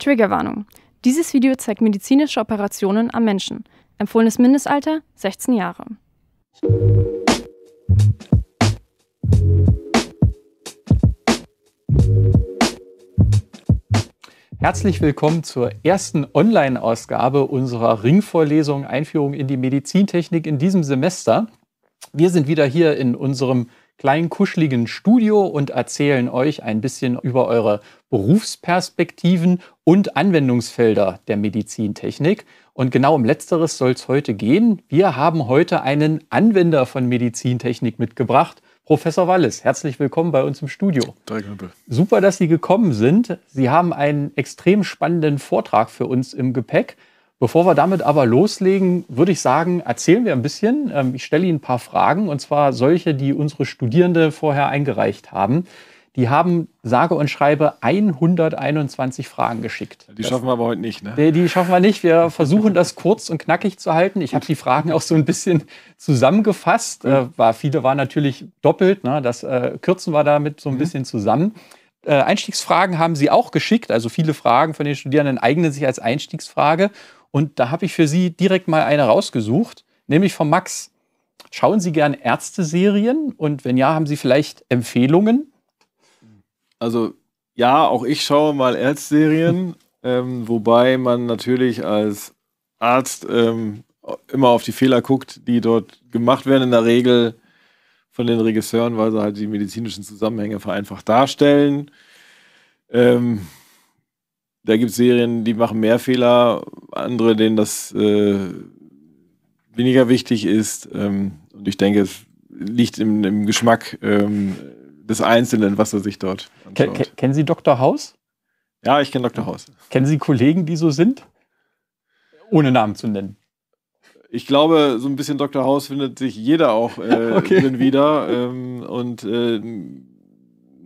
Triggerwarnung. Dieses Video zeigt medizinische Operationen am Menschen. Empfohlenes Mindestalter 16 Jahre. Herzlich willkommen zur ersten Online-Ausgabe unserer Ringvorlesung Einführung in die Medizintechnik in diesem Semester. Wir sind wieder hier in unserem kleinen kuscheligen Studio und erzählen euch ein bisschen über eure Berufsperspektiven und Anwendungsfelder der Medizintechnik. Und genau um letzteres soll es heute gehen. Wir haben heute einen Anwender von Medizintechnik mitgebracht. Professor Wallis, herzlich willkommen bei uns im Studio. Danke. Super, dass Sie gekommen sind. Sie haben einen extrem spannenden Vortrag für uns im Gepäck. Bevor wir damit aber loslegen, würde ich sagen, erzählen wir ein bisschen. Ähm, ich stelle Ihnen ein paar Fragen, und zwar solche, die unsere Studierende vorher eingereicht haben. Die haben sage und schreibe 121 Fragen geschickt. Die schaffen wir aber heute nicht, ne? Die, schaffen wir nicht. Wir versuchen das kurz und knackig zu halten. Ich habe die Fragen auch so ein bisschen zusammengefasst. Mhm. Äh, war, viele waren natürlich doppelt. Ne? Das äh, kürzen wir damit so ein mhm. bisschen zusammen. Äh, Einstiegsfragen haben sie auch geschickt. Also viele Fragen von den Studierenden eignen sich als Einstiegsfrage. Und da habe ich für Sie direkt mal eine rausgesucht, nämlich von Max. Schauen Sie gern Ärzteserien und wenn ja, haben Sie vielleicht Empfehlungen? Also ja, auch ich schaue mal Ärzteserien, ähm, wobei man natürlich als Arzt ähm, immer auf die Fehler guckt, die dort gemacht werden, in der Regel von den Regisseuren, weil sie halt die medizinischen Zusammenhänge vereinfacht darstellen. Ähm, da gibt es Serien, die machen mehr Fehler, andere, denen das äh, weniger wichtig ist. Ähm, und ich denke, es liegt im, im Geschmack ähm, des Einzelnen, was er sich dort anschaut. Ken, kennen Sie Dr. House? Ja, ich kenne Dr. House. Kennen Sie Kollegen, die so sind? Ohne Namen zu nennen. Ich glaube, so ein bisschen Dr. House findet sich jeder auch äh, okay. wieder. Ähm, und äh,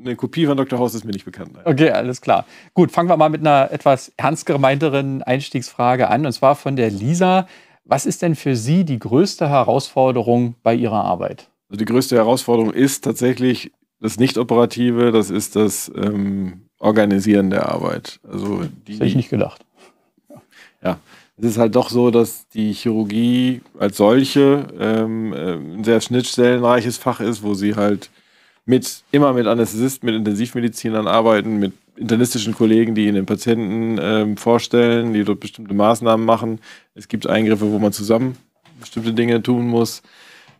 eine Kopie von Dr. House ist mir nicht bekannt. Nein. Okay, alles klar. Gut, fangen wir mal mit einer etwas ernst gemeinteren Einstiegsfrage an, und zwar von der Lisa. Was ist denn für Sie die größte Herausforderung bei Ihrer Arbeit? Also die größte Herausforderung ist tatsächlich das Nicht-Operative, das ist das ähm, Organisieren der Arbeit. Also die, das hätte ich nicht gedacht. Ja, es ist halt doch so, dass die Chirurgie als solche ähm, äh, ein sehr schnittstellenreiches Fach ist, wo sie halt mit immer mit Anästhesisten, mit Intensivmedizinern arbeiten, mit internistischen Kollegen, die ihnen den Patienten ähm, vorstellen, die dort bestimmte Maßnahmen machen. Es gibt Eingriffe, wo man zusammen bestimmte Dinge tun muss.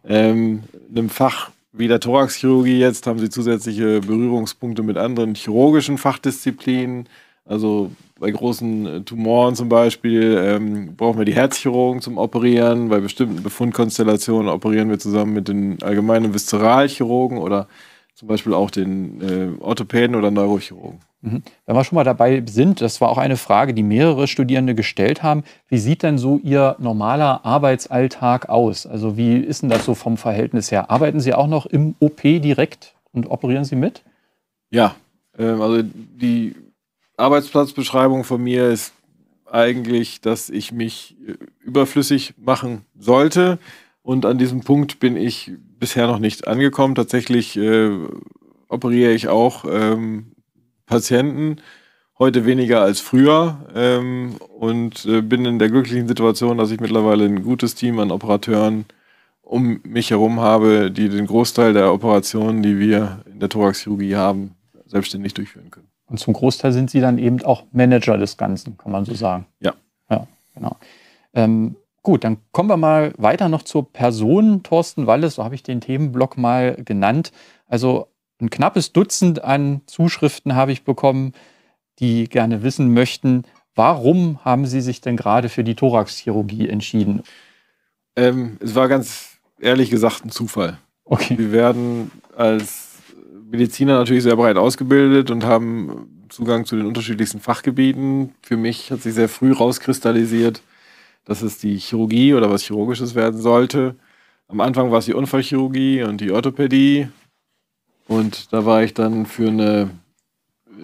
Ähm, einem Fach wie der Thoraxchirurgie jetzt haben sie zusätzliche Berührungspunkte mit anderen chirurgischen Fachdisziplinen. Also bei großen äh, Tumoren zum Beispiel ähm, brauchen wir die Herzchirurgen zum Operieren. Bei bestimmten Befundkonstellationen operieren wir zusammen mit den allgemeinen Viszeralchirurgen oder zum Beispiel auch den äh, Orthopäden oder Neurochirurgen. Mhm. Wenn wir schon mal dabei sind, das war auch eine Frage, die mehrere Studierende gestellt haben. Wie sieht denn so Ihr normaler Arbeitsalltag aus? Also wie ist denn das so vom Verhältnis her? Arbeiten Sie auch noch im OP direkt und operieren Sie mit? Ja, ähm, also die Arbeitsplatzbeschreibung von mir ist eigentlich, dass ich mich äh, überflüssig machen sollte. Und an diesem Punkt bin ich bisher noch nicht angekommen. Tatsächlich äh, operiere ich auch ähm, Patienten, heute weniger als früher ähm, und äh, bin in der glücklichen Situation, dass ich mittlerweile ein gutes Team an Operatoren um mich herum habe, die den Großteil der Operationen, die wir in der Thoraxchirurgie haben, selbstständig durchführen können. Und zum Großteil sind Sie dann eben auch Manager des Ganzen, kann man so sagen. Ja. Ja, genau. Ähm, Gut, dann kommen wir mal weiter noch zur Person Thorsten Walles, so habe ich den Themenblock mal genannt. Also ein knappes Dutzend an Zuschriften habe ich bekommen, die gerne wissen möchten, warum haben Sie sich denn gerade für die Thoraxchirurgie entschieden? Ähm, es war ganz ehrlich gesagt ein Zufall. Okay. Wir werden als Mediziner natürlich sehr breit ausgebildet und haben Zugang zu den unterschiedlichsten Fachgebieten. Für mich hat sich sehr früh rauskristallisiert, dass es die Chirurgie oder was Chirurgisches werden sollte. Am Anfang war es die Unfallchirurgie und die Orthopädie. Und da war ich dann für eine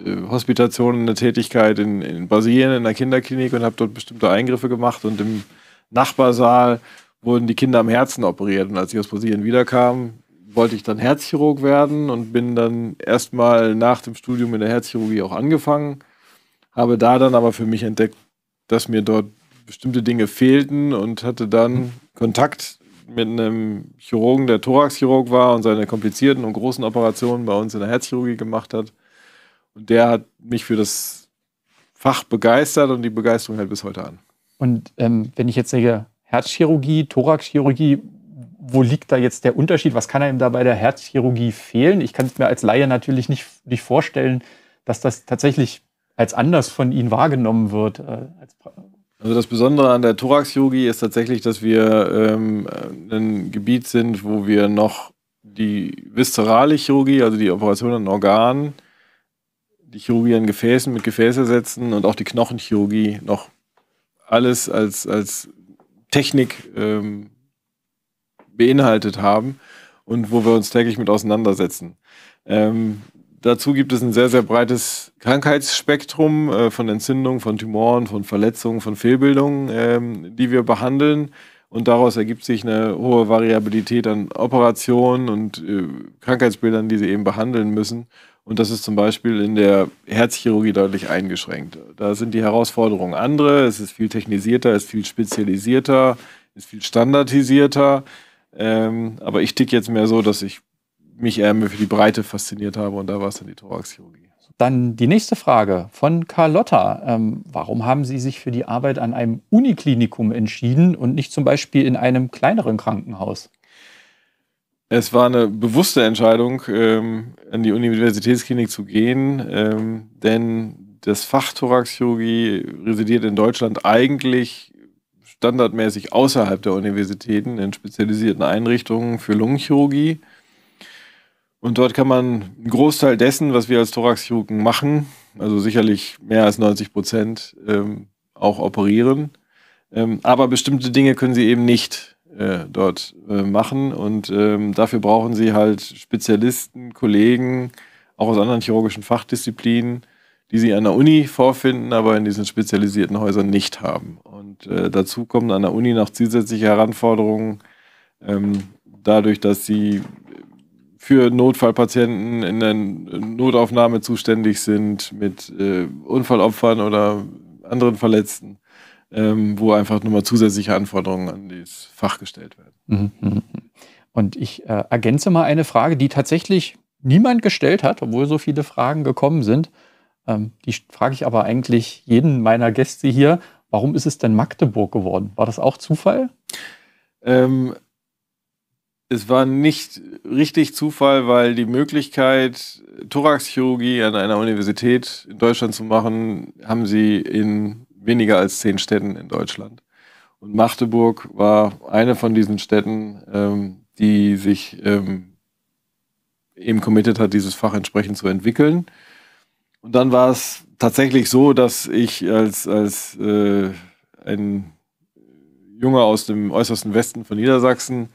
äh, Hospitation, eine Tätigkeit in, in Brasilien, in der Kinderklinik und habe dort bestimmte Eingriffe gemacht. Und im Nachbarsaal wurden die Kinder am Herzen operiert. Und als ich aus Brasilien wiederkam, wollte ich dann Herzchirurg werden und bin dann erstmal nach dem Studium in der Herzchirurgie auch angefangen. Habe da dann aber für mich entdeckt, dass mir dort bestimmte Dinge fehlten und hatte dann mhm. Kontakt mit einem Chirurgen, der Thoraxchirurg war und seine komplizierten und großen Operationen bei uns in der Herzchirurgie gemacht hat. Und der hat mich für das Fach begeistert und die Begeisterung hält bis heute an. Und ähm, wenn ich jetzt sage Herzchirurgie, Thoraxchirurgie, wo liegt da jetzt der Unterschied? Was kann einem da bei der Herzchirurgie fehlen? Ich kann es mir als Laie natürlich nicht, nicht vorstellen, dass das tatsächlich als anders von Ihnen wahrgenommen wird, äh, als also das Besondere an der Thorax-Yogi ist tatsächlich, dass wir ähm, ein Gebiet sind, wo wir noch die viszerale Chirurgie, also die Operation an Organen, die Chirurgie an Gefäßen mit Gefäße setzen und auch die Knochenchirurgie noch alles als, als Technik ähm, beinhaltet haben und wo wir uns täglich mit auseinandersetzen. Ähm, Dazu gibt es ein sehr, sehr breites Krankheitsspektrum äh, von Entzündungen, von Tumoren, von Verletzungen, von Fehlbildungen, ähm, die wir behandeln. Und daraus ergibt sich eine hohe Variabilität an Operationen und äh, Krankheitsbildern, die sie eben behandeln müssen. Und das ist zum Beispiel in der Herzchirurgie deutlich eingeschränkt. Da sind die Herausforderungen andere. Es ist viel technisierter, es ist viel spezialisierter, es ist viel standardisierter. Ähm, aber ich tick jetzt mehr so, dass ich mich eher für die Breite fasziniert habe und da war es dann die Thoraxchirurgie. Dann die nächste Frage von Carlotta. Ähm, warum haben Sie sich für die Arbeit an einem Uniklinikum entschieden und nicht zum Beispiel in einem kleineren Krankenhaus? Es war eine bewusste Entscheidung, ähm, an die Universitätsklinik zu gehen, ähm, denn das Fach Thoraxchirurgie residiert in Deutschland eigentlich standardmäßig außerhalb der Universitäten in spezialisierten Einrichtungen für Lungenchirurgie. Und dort kann man einen Großteil dessen, was wir als Thoraxchirurgen machen, also sicherlich mehr als 90 Prozent, ähm, auch operieren. Ähm, aber bestimmte Dinge können sie eben nicht äh, dort äh, machen. Und ähm, dafür brauchen sie halt Spezialisten, Kollegen, auch aus anderen chirurgischen Fachdisziplinen, die sie an der Uni vorfinden, aber in diesen spezialisierten Häusern nicht haben. Und äh, dazu kommen an der Uni noch zusätzliche Herausforderungen, ähm, dadurch, dass sie für Notfallpatienten in der Notaufnahme zuständig sind mit äh, Unfallopfern oder anderen Verletzten, ähm, wo einfach nochmal zusätzliche Anforderungen an das Fach gestellt werden. Mhm, mhm, mhm. Und ich äh, ergänze mal eine Frage, die tatsächlich niemand gestellt hat, obwohl so viele Fragen gekommen sind. Ähm, die frage ich aber eigentlich jeden meiner Gäste hier. Warum ist es denn Magdeburg geworden? War das auch Zufall? Ähm, es war nicht richtig Zufall, weil die Möglichkeit, Thoraxchirurgie an einer Universität in Deutschland zu machen, haben sie in weniger als zehn Städten in Deutschland. Und Magdeburg war eine von diesen Städten, ähm, die sich ähm, eben committed hat, dieses Fach entsprechend zu entwickeln. Und dann war es tatsächlich so, dass ich als, als äh, ein Junge aus dem äußersten Westen von Niedersachsen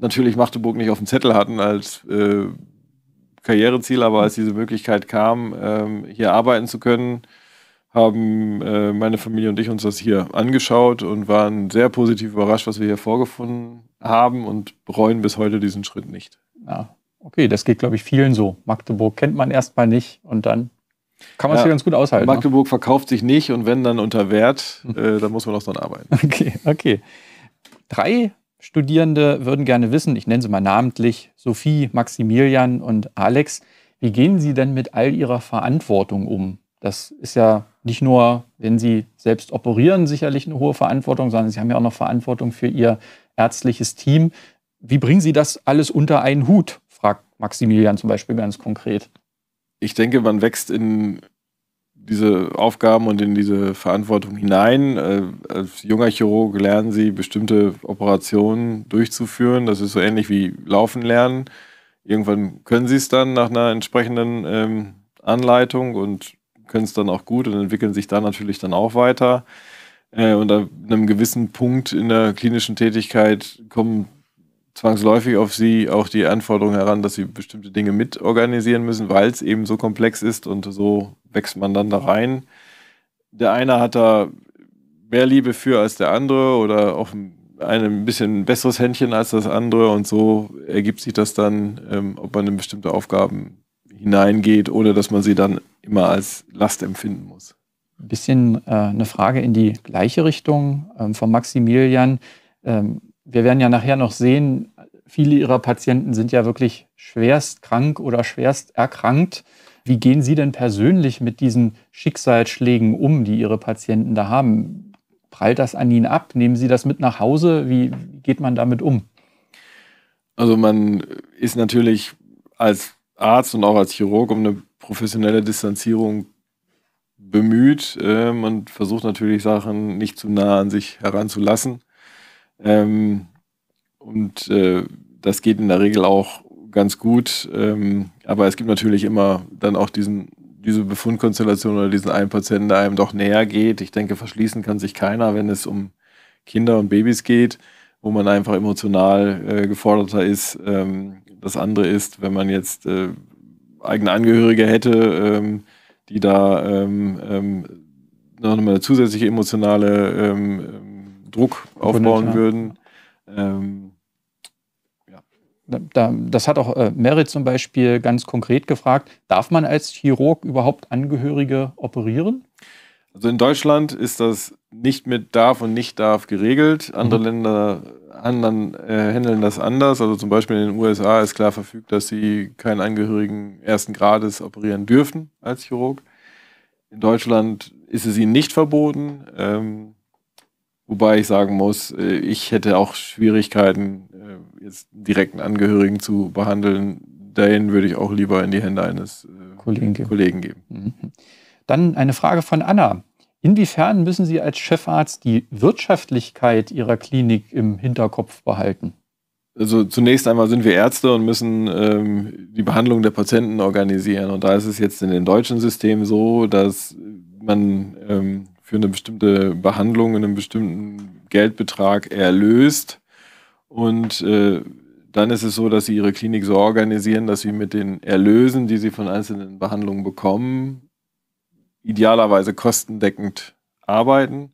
natürlich Magdeburg nicht auf dem Zettel hatten als äh, Karriereziel, aber als diese Möglichkeit kam, ähm, hier arbeiten zu können, haben äh, meine Familie und ich uns das hier angeschaut und waren sehr positiv überrascht, was wir hier vorgefunden haben und bereuen bis heute diesen Schritt nicht. Ja, okay, das geht, glaube ich, vielen so. Magdeburg kennt man erstmal nicht und dann kann man es ja, hier ganz gut aushalten. Ne? Magdeburg ne? verkauft sich nicht und wenn dann unter Wert, äh, dann muss man auch dran arbeiten. Okay, okay. Drei Studierende würden gerne wissen, ich nenne sie mal namentlich Sophie, Maximilian und Alex, wie gehen sie denn mit all ihrer Verantwortung um? Das ist ja nicht nur, wenn sie selbst operieren, sicherlich eine hohe Verantwortung, sondern sie haben ja auch noch Verantwortung für ihr ärztliches Team. Wie bringen sie das alles unter einen Hut? fragt Maximilian zum Beispiel ganz konkret. Ich denke, man wächst in, diese Aufgaben und in diese Verantwortung hinein. Äh, als junger Chirurg lernen sie, bestimmte Operationen durchzuführen. Das ist so ähnlich wie Laufen lernen. Irgendwann können sie es dann nach einer entsprechenden ähm, Anleitung und können es dann auch gut und entwickeln sich dann natürlich dann auch weiter. Äh, und an einem gewissen Punkt in der klinischen Tätigkeit kommen zwangsläufig auf sie auch die Anforderung heran, dass sie bestimmte Dinge mitorganisieren müssen, weil es eben so komplex ist und so wächst man dann da rein. Der eine hat da mehr Liebe für als der andere oder auch ein bisschen besseres Händchen als das andere und so ergibt sich das dann, ähm, ob man in bestimmte Aufgaben hineingeht, ohne dass man sie dann immer als Last empfinden muss. Ein bisschen äh, eine Frage in die gleiche Richtung ähm, von Maximilian. Ähm, wir werden ja nachher noch sehen, viele Ihrer Patienten sind ja wirklich schwerst krank oder schwerst erkrankt. Wie gehen Sie denn persönlich mit diesen Schicksalsschlägen um, die Ihre Patienten da haben? Prallt das an Ihnen ab? Nehmen Sie das mit nach Hause? Wie geht man damit um? Also man ist natürlich als Arzt und auch als Chirurg um eine professionelle Distanzierung bemüht. Man ähm, versucht natürlich Sachen nicht zu nah an sich heranzulassen. Ähm, und äh, das geht in der Regel auch ganz gut. Ähm, aber es gibt natürlich immer dann auch diesen, diese Befundkonstellation oder diesen einen Patienten, der einem doch näher geht. Ich denke, verschließen kann sich keiner, wenn es um Kinder und Babys geht, wo man einfach emotional äh, geforderter ist. Ähm, das andere ist, wenn man jetzt äh, eigene Angehörige hätte, ähm, die da ähm, ähm, noch eine zusätzliche emotionale ähm, Druck aufbauen ja. würden. Ähm, ja. da, das hat auch äh, Merit zum Beispiel ganz konkret gefragt. Darf man als Chirurg überhaupt Angehörige operieren? Also in Deutschland ist das nicht mit darf und nicht darf geregelt. Andere mhm. Länder anderen, äh, handeln das anders. Also zum Beispiel in den USA ist klar verfügt, dass sie keinen Angehörigen ersten Grades operieren dürfen als Chirurg. In Deutschland ist es ihnen nicht verboten. Ähm, Wobei ich sagen muss, äh, ich hätte auch Schwierigkeiten, äh, jetzt direkten Angehörigen zu behandeln. Dahin würde ich auch lieber in die Hände eines äh, Kollegen geben. Kollegen geben. Mhm. Dann eine Frage von Anna. Inwiefern müssen Sie als Chefarzt die Wirtschaftlichkeit Ihrer Klinik im Hinterkopf behalten? Also zunächst einmal sind wir Ärzte und müssen ähm, die Behandlung der Patienten organisieren. Und da ist es jetzt in den deutschen Systemen so, dass man ähm, für eine bestimmte Behandlung in einem bestimmten Geldbetrag erlöst. Und äh, dann ist es so, dass sie ihre Klinik so organisieren, dass sie mit den Erlösen, die sie von einzelnen Behandlungen bekommen, idealerweise kostendeckend arbeiten.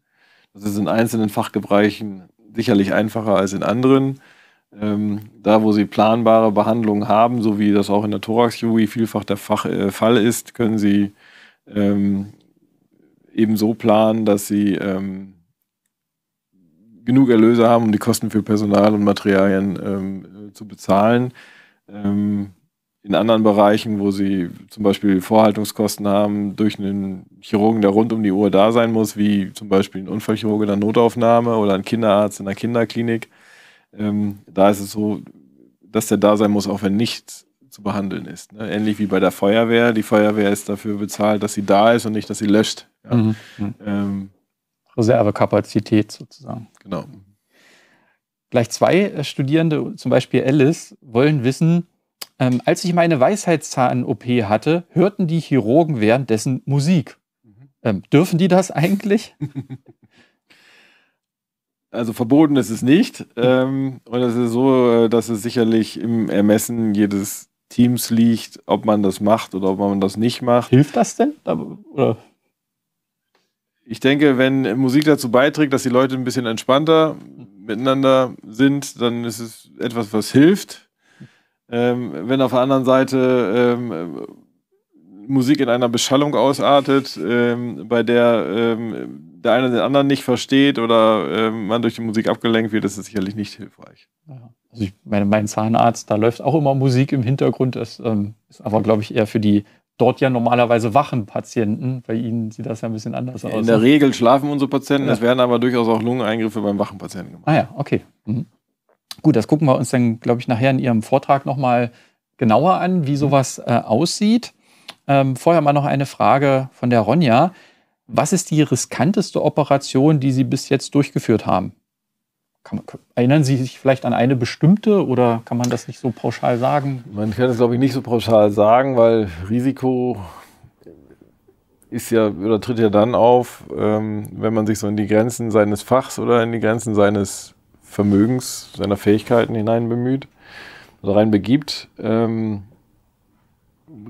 Das ist in einzelnen Fachgebrechen sicherlich einfacher als in anderen. Ähm, da, wo sie planbare Behandlungen haben, so wie das auch in der Thoraxchirurgie vielfach der Fach, äh, Fall ist, können sie ähm, eben so planen, dass sie ähm, genug Erlöse haben, um die Kosten für Personal und Materialien ähm, äh, zu bezahlen. Ähm, in anderen Bereichen, wo sie zum Beispiel Vorhaltungskosten haben, durch einen Chirurgen, der rund um die Uhr da sein muss, wie zum Beispiel ein Unfallchirurg in der Notaufnahme oder ein Kinderarzt in der Kinderklinik, ähm, da ist es so, dass der da sein muss, auch wenn nichts zu behandeln ist. Ne? Ähnlich wie bei der Feuerwehr. Die Feuerwehr ist dafür bezahlt, dass sie da ist und nicht, dass sie löscht. Ja. Mhm. mhm. Ähm, Reservekapazität sozusagen. Genau. Gleich zwei äh, Studierende, zum Beispiel Alice, wollen wissen, ähm, als ich meine Weisheitszahn-OP hatte, hörten die Chirurgen währenddessen Musik. Mhm. Ähm, dürfen die das eigentlich? also verboten ist es nicht. Ähm, und es ist so, äh, dass es sicherlich im Ermessen jedes Teams liegt, ob man das macht oder ob man das nicht macht. Hilft das denn? Oder? Ich denke, wenn Musik dazu beiträgt, dass die Leute ein bisschen entspannter miteinander sind, dann ist es etwas, was hilft. Ähm, wenn auf der anderen Seite ähm, Musik in einer Beschallung ausartet, ähm, bei der ähm, der eine den anderen nicht versteht oder ähm, man durch die Musik abgelenkt wird, das ist sicherlich nicht hilfreich. Ja. Also ich meine, mein Zahnarzt, da läuft auch immer Musik im Hintergrund. Das ähm, ist aber, glaube ich, eher für die dort ja normalerweise wachen Patienten. Bei Ihnen sieht das ja ein bisschen anders aus. In der Regel schlafen unsere Patienten, ja. es werden aber durchaus auch Lungeneingriffe beim wachen Patienten gemacht. Ah ja, okay. Mhm. Gut, das gucken wir uns dann, glaube ich, nachher in Ihrem Vortrag nochmal genauer an, wie sowas äh, aussieht. Ähm, vorher mal noch eine Frage von der Ronja. Was ist die riskanteste Operation, die Sie bis jetzt durchgeführt haben? Man, erinnern Sie sich vielleicht an eine bestimmte oder kann man das nicht so pauschal sagen? Man kann das, glaube ich, nicht so pauschal sagen, weil Risiko ist ja oder tritt ja dann auf, ähm, wenn man sich so in die Grenzen seines Fachs oder in die Grenzen seines Vermögens, seiner Fähigkeiten hinein bemüht, oder rein begibt. Ähm,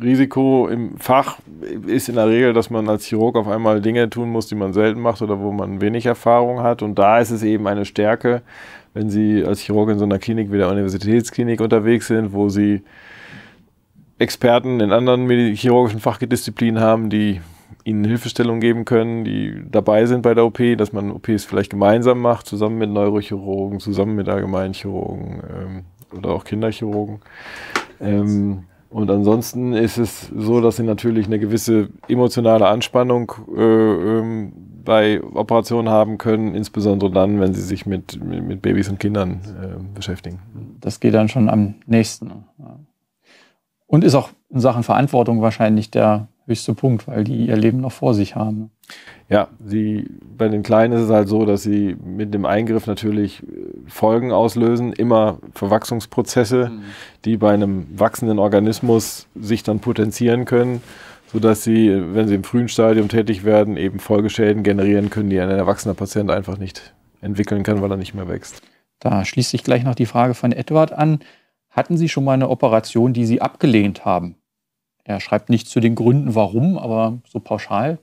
Risiko im Fach ist in der Regel, dass man als Chirurg auf einmal Dinge tun muss, die man selten macht oder wo man wenig Erfahrung hat. Und da ist es eben eine Stärke, wenn Sie als Chirurg in so einer Klinik wie der Universitätsklinik unterwegs sind, wo Sie Experten in anderen chirurgischen Fachdisziplinen haben, die ihnen Hilfestellung geben können, die dabei sind bei der OP, dass man OPs vielleicht gemeinsam macht, zusammen mit Neurochirurgen, zusammen mit Allgemeinchirurgen ähm, oder auch Kinderchirurgen. Ähm, und ansonsten ist es so, dass sie natürlich eine gewisse emotionale Anspannung äh, ähm, bei Operationen haben können, insbesondere dann, wenn sie sich mit, mit Babys und Kindern äh, beschäftigen. Das geht dann schon am nächsten. Und ist auch in Sachen Verantwortung wahrscheinlich der höchste Punkt, weil die ihr Leben noch vor sich haben. Ja, sie, bei den Kleinen ist es halt so, dass sie mit dem Eingriff natürlich äh, Folgen auslösen, immer Verwachsungsprozesse, mhm. die bei einem wachsenden Organismus sich dann potenzieren können, sodass sie, äh, wenn sie im frühen Stadium tätig werden, eben Folgeschäden generieren können, die ein erwachsener Patient einfach nicht entwickeln kann, weil er nicht mehr wächst. Da schließt sich gleich noch die Frage von Edward an. Hatten Sie schon mal eine Operation, die Sie abgelehnt haben? Er schreibt nicht zu den Gründen, warum, aber so pauschal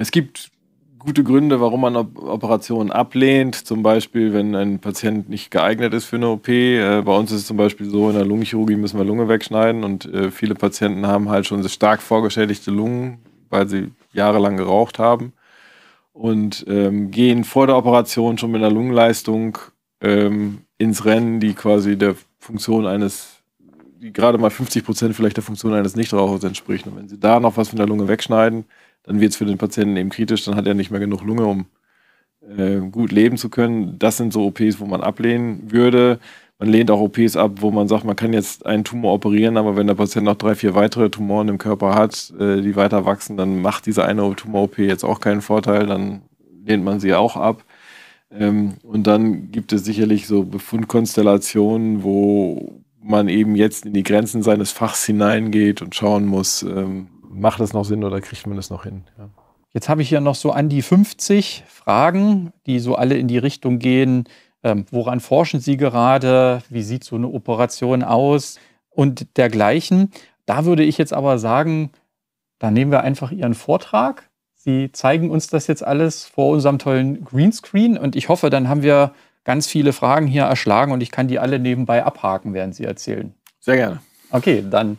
es gibt gute Gründe, warum man Operationen ablehnt. Zum Beispiel, wenn ein Patient nicht geeignet ist für eine OP. Äh, bei uns ist es zum Beispiel so, in der Lungenchirurgie müssen wir Lunge wegschneiden und äh, viele Patienten haben halt schon stark vorgeschädigte Lungen, weil sie jahrelang geraucht haben und ähm, gehen vor der Operation schon mit einer Lungenleistung ähm, ins Rennen, die quasi der Funktion eines, die gerade mal 50 Prozent vielleicht der Funktion eines Nichtrauchers entspricht. Und wenn sie da noch was von der Lunge wegschneiden, dann wird es für den Patienten eben kritisch, dann hat er nicht mehr genug Lunge, um äh, gut leben zu können. Das sind so OPs, wo man ablehnen würde. Man lehnt auch OPs ab, wo man sagt, man kann jetzt einen Tumor operieren, aber wenn der Patient noch drei, vier weitere Tumoren im Körper hat, äh, die weiter wachsen, dann macht diese eine Tumor-OP jetzt auch keinen Vorteil, dann lehnt man sie auch ab. Ähm, und dann gibt es sicherlich so Befundkonstellationen, wo man eben jetzt in die Grenzen seines Fachs hineingeht und schauen muss, ähm, macht es noch Sinn oder kriegt man es noch hin? Ja. Jetzt habe ich hier noch so an die 50 Fragen, die so alle in die Richtung gehen. Ähm, woran forschen Sie gerade? Wie sieht so eine Operation aus? Und dergleichen. Da würde ich jetzt aber sagen, da nehmen wir einfach Ihren Vortrag. Sie zeigen uns das jetzt alles vor unserem tollen Greenscreen und ich hoffe, dann haben wir ganz viele Fragen hier erschlagen und ich kann die alle nebenbei abhaken, während Sie erzählen. Sehr gerne. Okay, dann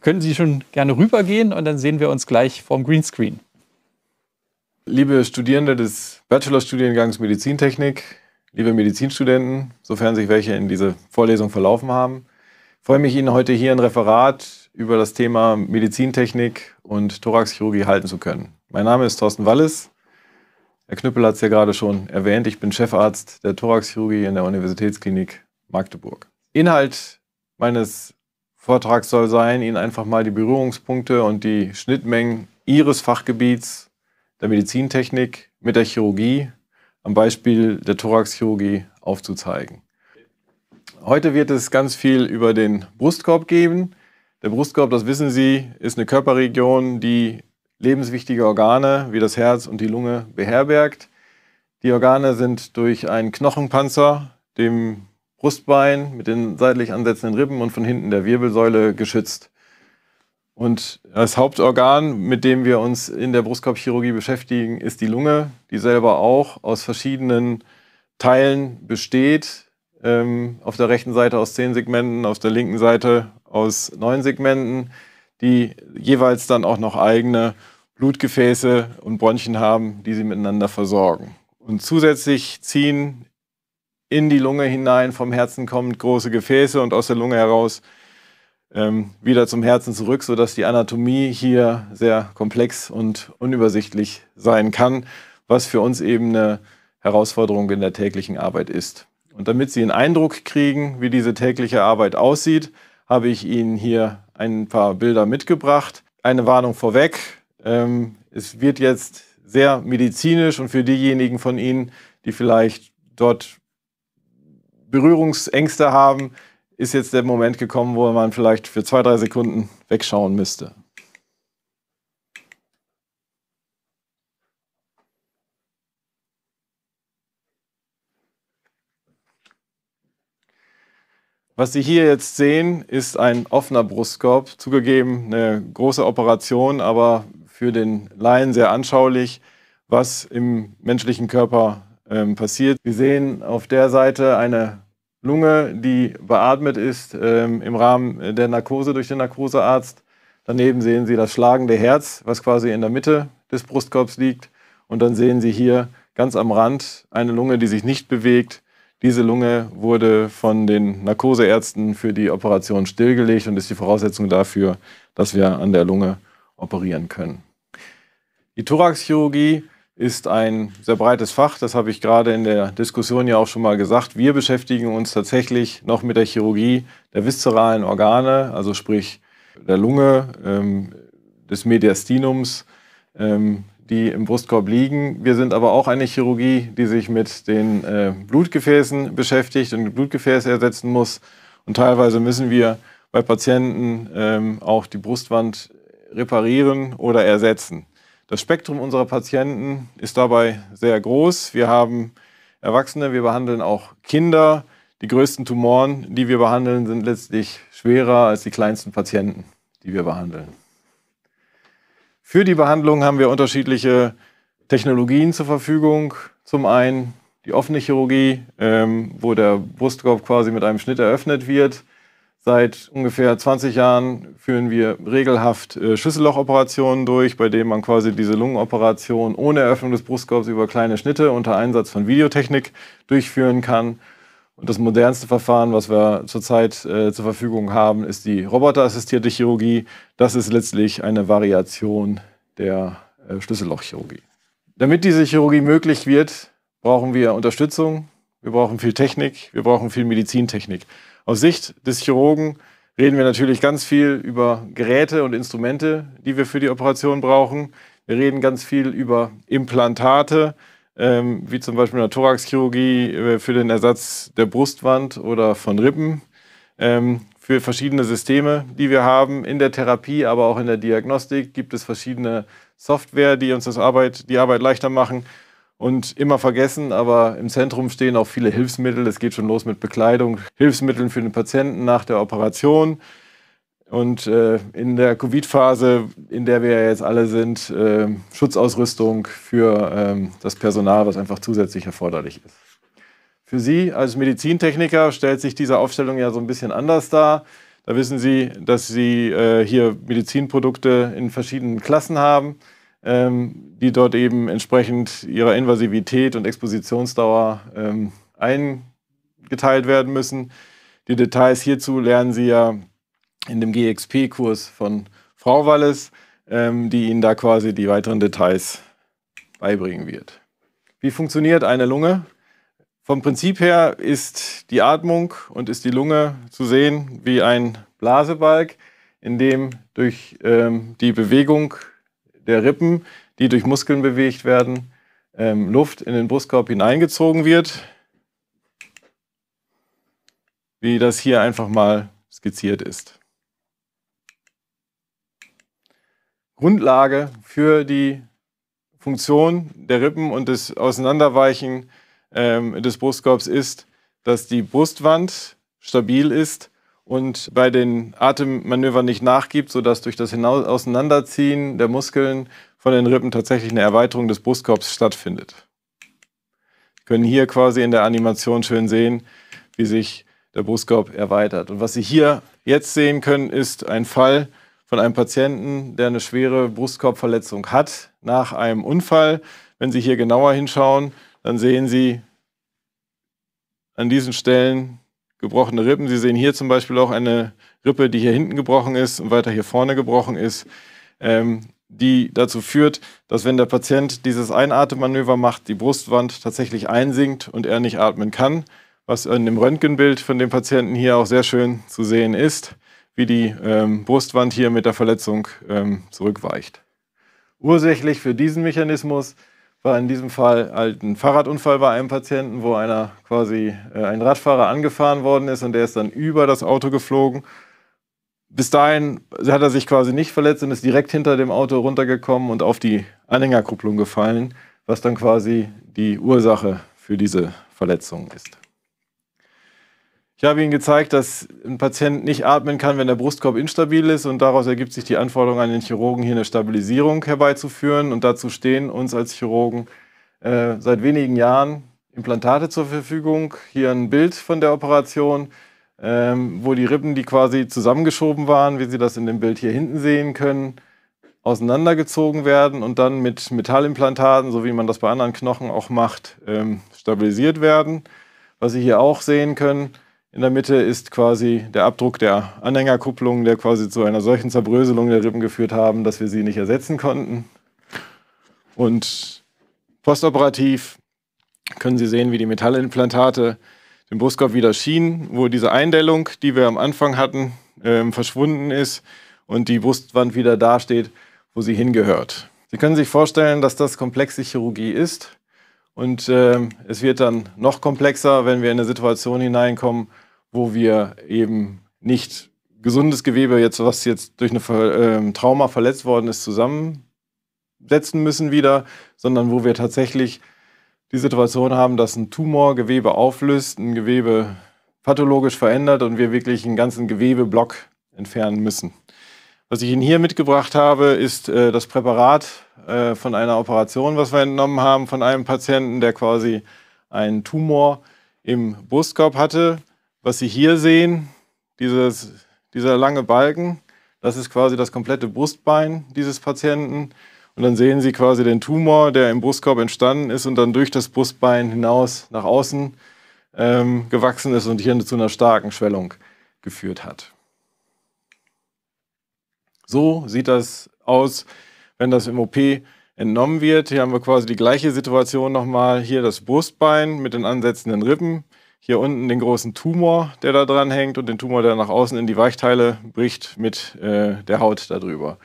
können Sie schon gerne rübergehen und dann sehen wir uns gleich vorm Greenscreen. Liebe Studierende des Bachelorstudiengangs Medizintechnik, liebe Medizinstudenten, sofern sich welche in diese Vorlesung verlaufen haben, freue mich Ihnen heute hier ein Referat über das Thema Medizintechnik und Thoraxchirurgie halten zu können. Mein Name ist Thorsten Wallis. Herr Knüppel hat es ja gerade schon erwähnt. Ich bin Chefarzt der Thoraxchirurgie in der Universitätsklinik Magdeburg. Inhalt meines Vortrag soll sein, Ihnen einfach mal die Berührungspunkte und die Schnittmengen Ihres Fachgebiets der Medizintechnik mit der Chirurgie am Beispiel der Thoraxchirurgie aufzuzeigen. Heute wird es ganz viel über den Brustkorb geben. Der Brustkorb, das wissen Sie, ist eine Körperregion, die lebenswichtige Organe wie das Herz und die Lunge beherbergt. Die Organe sind durch einen Knochenpanzer, dem Brustbein mit den seitlich ansetzenden Rippen und von hinten der Wirbelsäule geschützt. Und das Hauptorgan, mit dem wir uns in der Brustkorbchirurgie beschäftigen, ist die Lunge, die selber auch aus verschiedenen Teilen besteht. Ähm, auf der rechten Seite aus zehn Segmenten, auf der linken Seite aus neun Segmenten, die jeweils dann auch noch eigene Blutgefäße und Bronchien haben, die sie miteinander versorgen. Und zusätzlich ziehen in die Lunge hinein, vom Herzen kommen große Gefäße und aus der Lunge heraus ähm, wieder zum Herzen zurück, sodass die Anatomie hier sehr komplex und unübersichtlich sein kann, was für uns eben eine Herausforderung in der täglichen Arbeit ist. Und damit Sie einen Eindruck kriegen, wie diese tägliche Arbeit aussieht, habe ich Ihnen hier ein paar Bilder mitgebracht. Eine Warnung vorweg. Ähm, es wird jetzt sehr medizinisch und für diejenigen von Ihnen, die vielleicht dort Berührungsängste haben, ist jetzt der Moment gekommen, wo man vielleicht für zwei, drei Sekunden wegschauen müsste. Was Sie hier jetzt sehen, ist ein offener Brustkorb. Zugegeben, eine große Operation, aber für den Laien sehr anschaulich, was im menschlichen Körper ähm, passiert. Sie sehen auf der Seite eine Lunge, die beatmet ist ähm, im Rahmen der Narkose durch den Narkosearzt. Daneben sehen Sie das schlagende Herz, was quasi in der Mitte des Brustkorbs liegt. Und dann sehen Sie hier ganz am Rand eine Lunge, die sich nicht bewegt. Diese Lunge wurde von den Narkoseärzten für die Operation stillgelegt und ist die Voraussetzung dafür, dass wir an der Lunge operieren können. Die Thoraxchirurgie ist ein sehr breites Fach. Das habe ich gerade in der Diskussion ja auch schon mal gesagt. Wir beschäftigen uns tatsächlich noch mit der Chirurgie der viszeralen Organe, also sprich der Lunge, ähm, des Mediastinums, ähm, die im Brustkorb liegen. Wir sind aber auch eine Chirurgie, die sich mit den äh, Blutgefäßen beschäftigt und Blutgefäße ersetzen muss. Und teilweise müssen wir bei Patienten ähm, auch die Brustwand reparieren oder ersetzen. Das Spektrum unserer Patienten ist dabei sehr groß. Wir haben Erwachsene, wir behandeln auch Kinder. Die größten Tumoren, die wir behandeln, sind letztlich schwerer als die kleinsten Patienten, die wir behandeln. Für die Behandlung haben wir unterschiedliche Technologien zur Verfügung. Zum einen die offene Chirurgie, ähm, wo der Brustkorb quasi mit einem Schnitt eröffnet wird. Seit ungefähr 20 Jahren führen wir regelhaft äh, Schlüssellochoperationen durch, bei denen man quasi diese Lungenoperation ohne Eröffnung des Brustkorbs über kleine Schnitte unter Einsatz von Videotechnik durchführen kann. Und das modernste Verfahren, was wir zurzeit äh, zur Verfügung haben, ist die roboterassistierte Chirurgie. Das ist letztlich eine Variation der äh, Schlüssellochchirurgie. Damit diese Chirurgie möglich wird, brauchen wir Unterstützung. Wir brauchen viel Technik. Wir brauchen viel Medizintechnik. Aus Sicht des Chirurgen reden wir natürlich ganz viel über Geräte und Instrumente, die wir für die Operation brauchen. Wir reden ganz viel über Implantate, ähm, wie zum Beispiel in der Thoraxchirurgie äh, für den Ersatz der Brustwand oder von Rippen, ähm, für verschiedene Systeme, die wir haben. In der Therapie, aber auch in der Diagnostik gibt es verschiedene Software, die uns das Arbeit, die Arbeit leichter machen und immer vergessen, aber im Zentrum stehen auch viele Hilfsmittel. Es geht schon los mit Bekleidung, Hilfsmitteln für den Patienten nach der Operation. Und äh, in der Covid-Phase, in der wir ja jetzt alle sind, äh, Schutzausrüstung für ähm, das Personal, was einfach zusätzlich erforderlich ist. Für Sie als Medizintechniker stellt sich diese Aufstellung ja so ein bisschen anders dar. Da wissen Sie, dass Sie äh, hier Medizinprodukte in verschiedenen Klassen haben. Ähm, die dort eben entsprechend ihrer Invasivität und Expositionsdauer ähm, eingeteilt werden müssen. Die Details hierzu lernen Sie ja in dem GXP-Kurs von Frau Wallis, ähm, die Ihnen da quasi die weiteren Details beibringen wird. Wie funktioniert eine Lunge? Vom Prinzip her ist die Atmung und ist die Lunge zu sehen wie ein Blasebalg, in dem durch ähm, die Bewegung der Rippen, die durch Muskeln bewegt werden, ähm, Luft in den Brustkorb hineingezogen wird, wie das hier einfach mal skizziert ist. Grundlage für die Funktion der Rippen und des Auseinanderweichen ähm, des Brustkorbs ist, dass die Brustwand stabil ist und bei den Atemmanövern nicht nachgibt, sodass durch das Hinaus Auseinanderziehen der Muskeln von den Rippen tatsächlich eine Erweiterung des Brustkorbs stattfindet. Wir können hier quasi in der Animation schön sehen, wie sich der Brustkorb erweitert. Und was Sie hier jetzt sehen können, ist ein Fall von einem Patienten, der eine schwere Brustkorbverletzung hat nach einem Unfall. Wenn Sie hier genauer hinschauen, dann sehen Sie an diesen Stellen gebrochene Rippen. Sie sehen hier zum Beispiel auch eine Rippe, die hier hinten gebrochen ist und weiter hier vorne gebrochen ist, ähm, die dazu führt, dass wenn der Patient dieses Einatemmanöver macht, die Brustwand tatsächlich einsinkt und er nicht atmen kann, was in dem Röntgenbild von dem Patienten hier auch sehr schön zu sehen ist, wie die ähm, Brustwand hier mit der Verletzung ähm, zurückweicht. Ursächlich für diesen Mechanismus war in diesem Fall halt ein Fahrradunfall bei einem Patienten, wo einer quasi äh, ein Radfahrer angefahren worden ist und der ist dann über das Auto geflogen. Bis dahin hat er sich quasi nicht verletzt und ist direkt hinter dem Auto runtergekommen und auf die Anhängerkupplung gefallen, was dann quasi die Ursache für diese Verletzung ist. Ich habe Ihnen gezeigt, dass ein Patient nicht atmen kann, wenn der Brustkorb instabil ist und daraus ergibt sich die Anforderung an den Chirurgen, hier eine Stabilisierung herbeizuführen und dazu stehen uns als Chirurgen äh, seit wenigen Jahren Implantate zur Verfügung. Hier ein Bild von der Operation, ähm, wo die Rippen, die quasi zusammengeschoben waren, wie Sie das in dem Bild hier hinten sehen können, auseinandergezogen werden und dann mit Metallimplantaten, so wie man das bei anderen Knochen auch macht, ähm, stabilisiert werden. Was Sie hier auch sehen können, in der Mitte ist quasi der Abdruck der Anhängerkupplung, der quasi zu einer solchen Zerbröselung der Rippen geführt haben, dass wir sie nicht ersetzen konnten. Und postoperativ können Sie sehen, wie die Metallimplantate den Brustkorb wieder schienen, wo diese Eindellung, die wir am Anfang hatten, äh, verschwunden ist und die Brustwand wieder dasteht, wo sie hingehört. Sie können sich vorstellen, dass das komplexe Chirurgie ist und äh, es wird dann noch komplexer, wenn wir in eine Situation hineinkommen, wo wir eben nicht gesundes Gewebe, jetzt, was jetzt durch ein äh, Trauma verletzt worden ist, zusammensetzen müssen wieder, sondern wo wir tatsächlich die Situation haben, dass ein Tumor Gewebe auflöst, ein Gewebe pathologisch verändert und wir wirklich einen ganzen Gewebeblock entfernen müssen. Was ich Ihnen hier mitgebracht habe, ist äh, das Präparat äh, von einer Operation, was wir entnommen haben von einem Patienten, der quasi einen Tumor im Brustkorb hatte, was Sie hier sehen, dieses, dieser lange Balken, das ist quasi das komplette Brustbein dieses Patienten. Und dann sehen Sie quasi den Tumor, der im Brustkorb entstanden ist und dann durch das Brustbein hinaus nach außen ähm, gewachsen ist und hier zu einer starken Schwellung geführt hat. So sieht das aus, wenn das im OP entnommen wird. Hier haben wir quasi die gleiche Situation nochmal. Hier das Brustbein mit den ansetzenden Rippen hier unten den großen Tumor, der da dran hängt und den Tumor, der nach außen in die Weichteile bricht mit äh, der Haut darüber.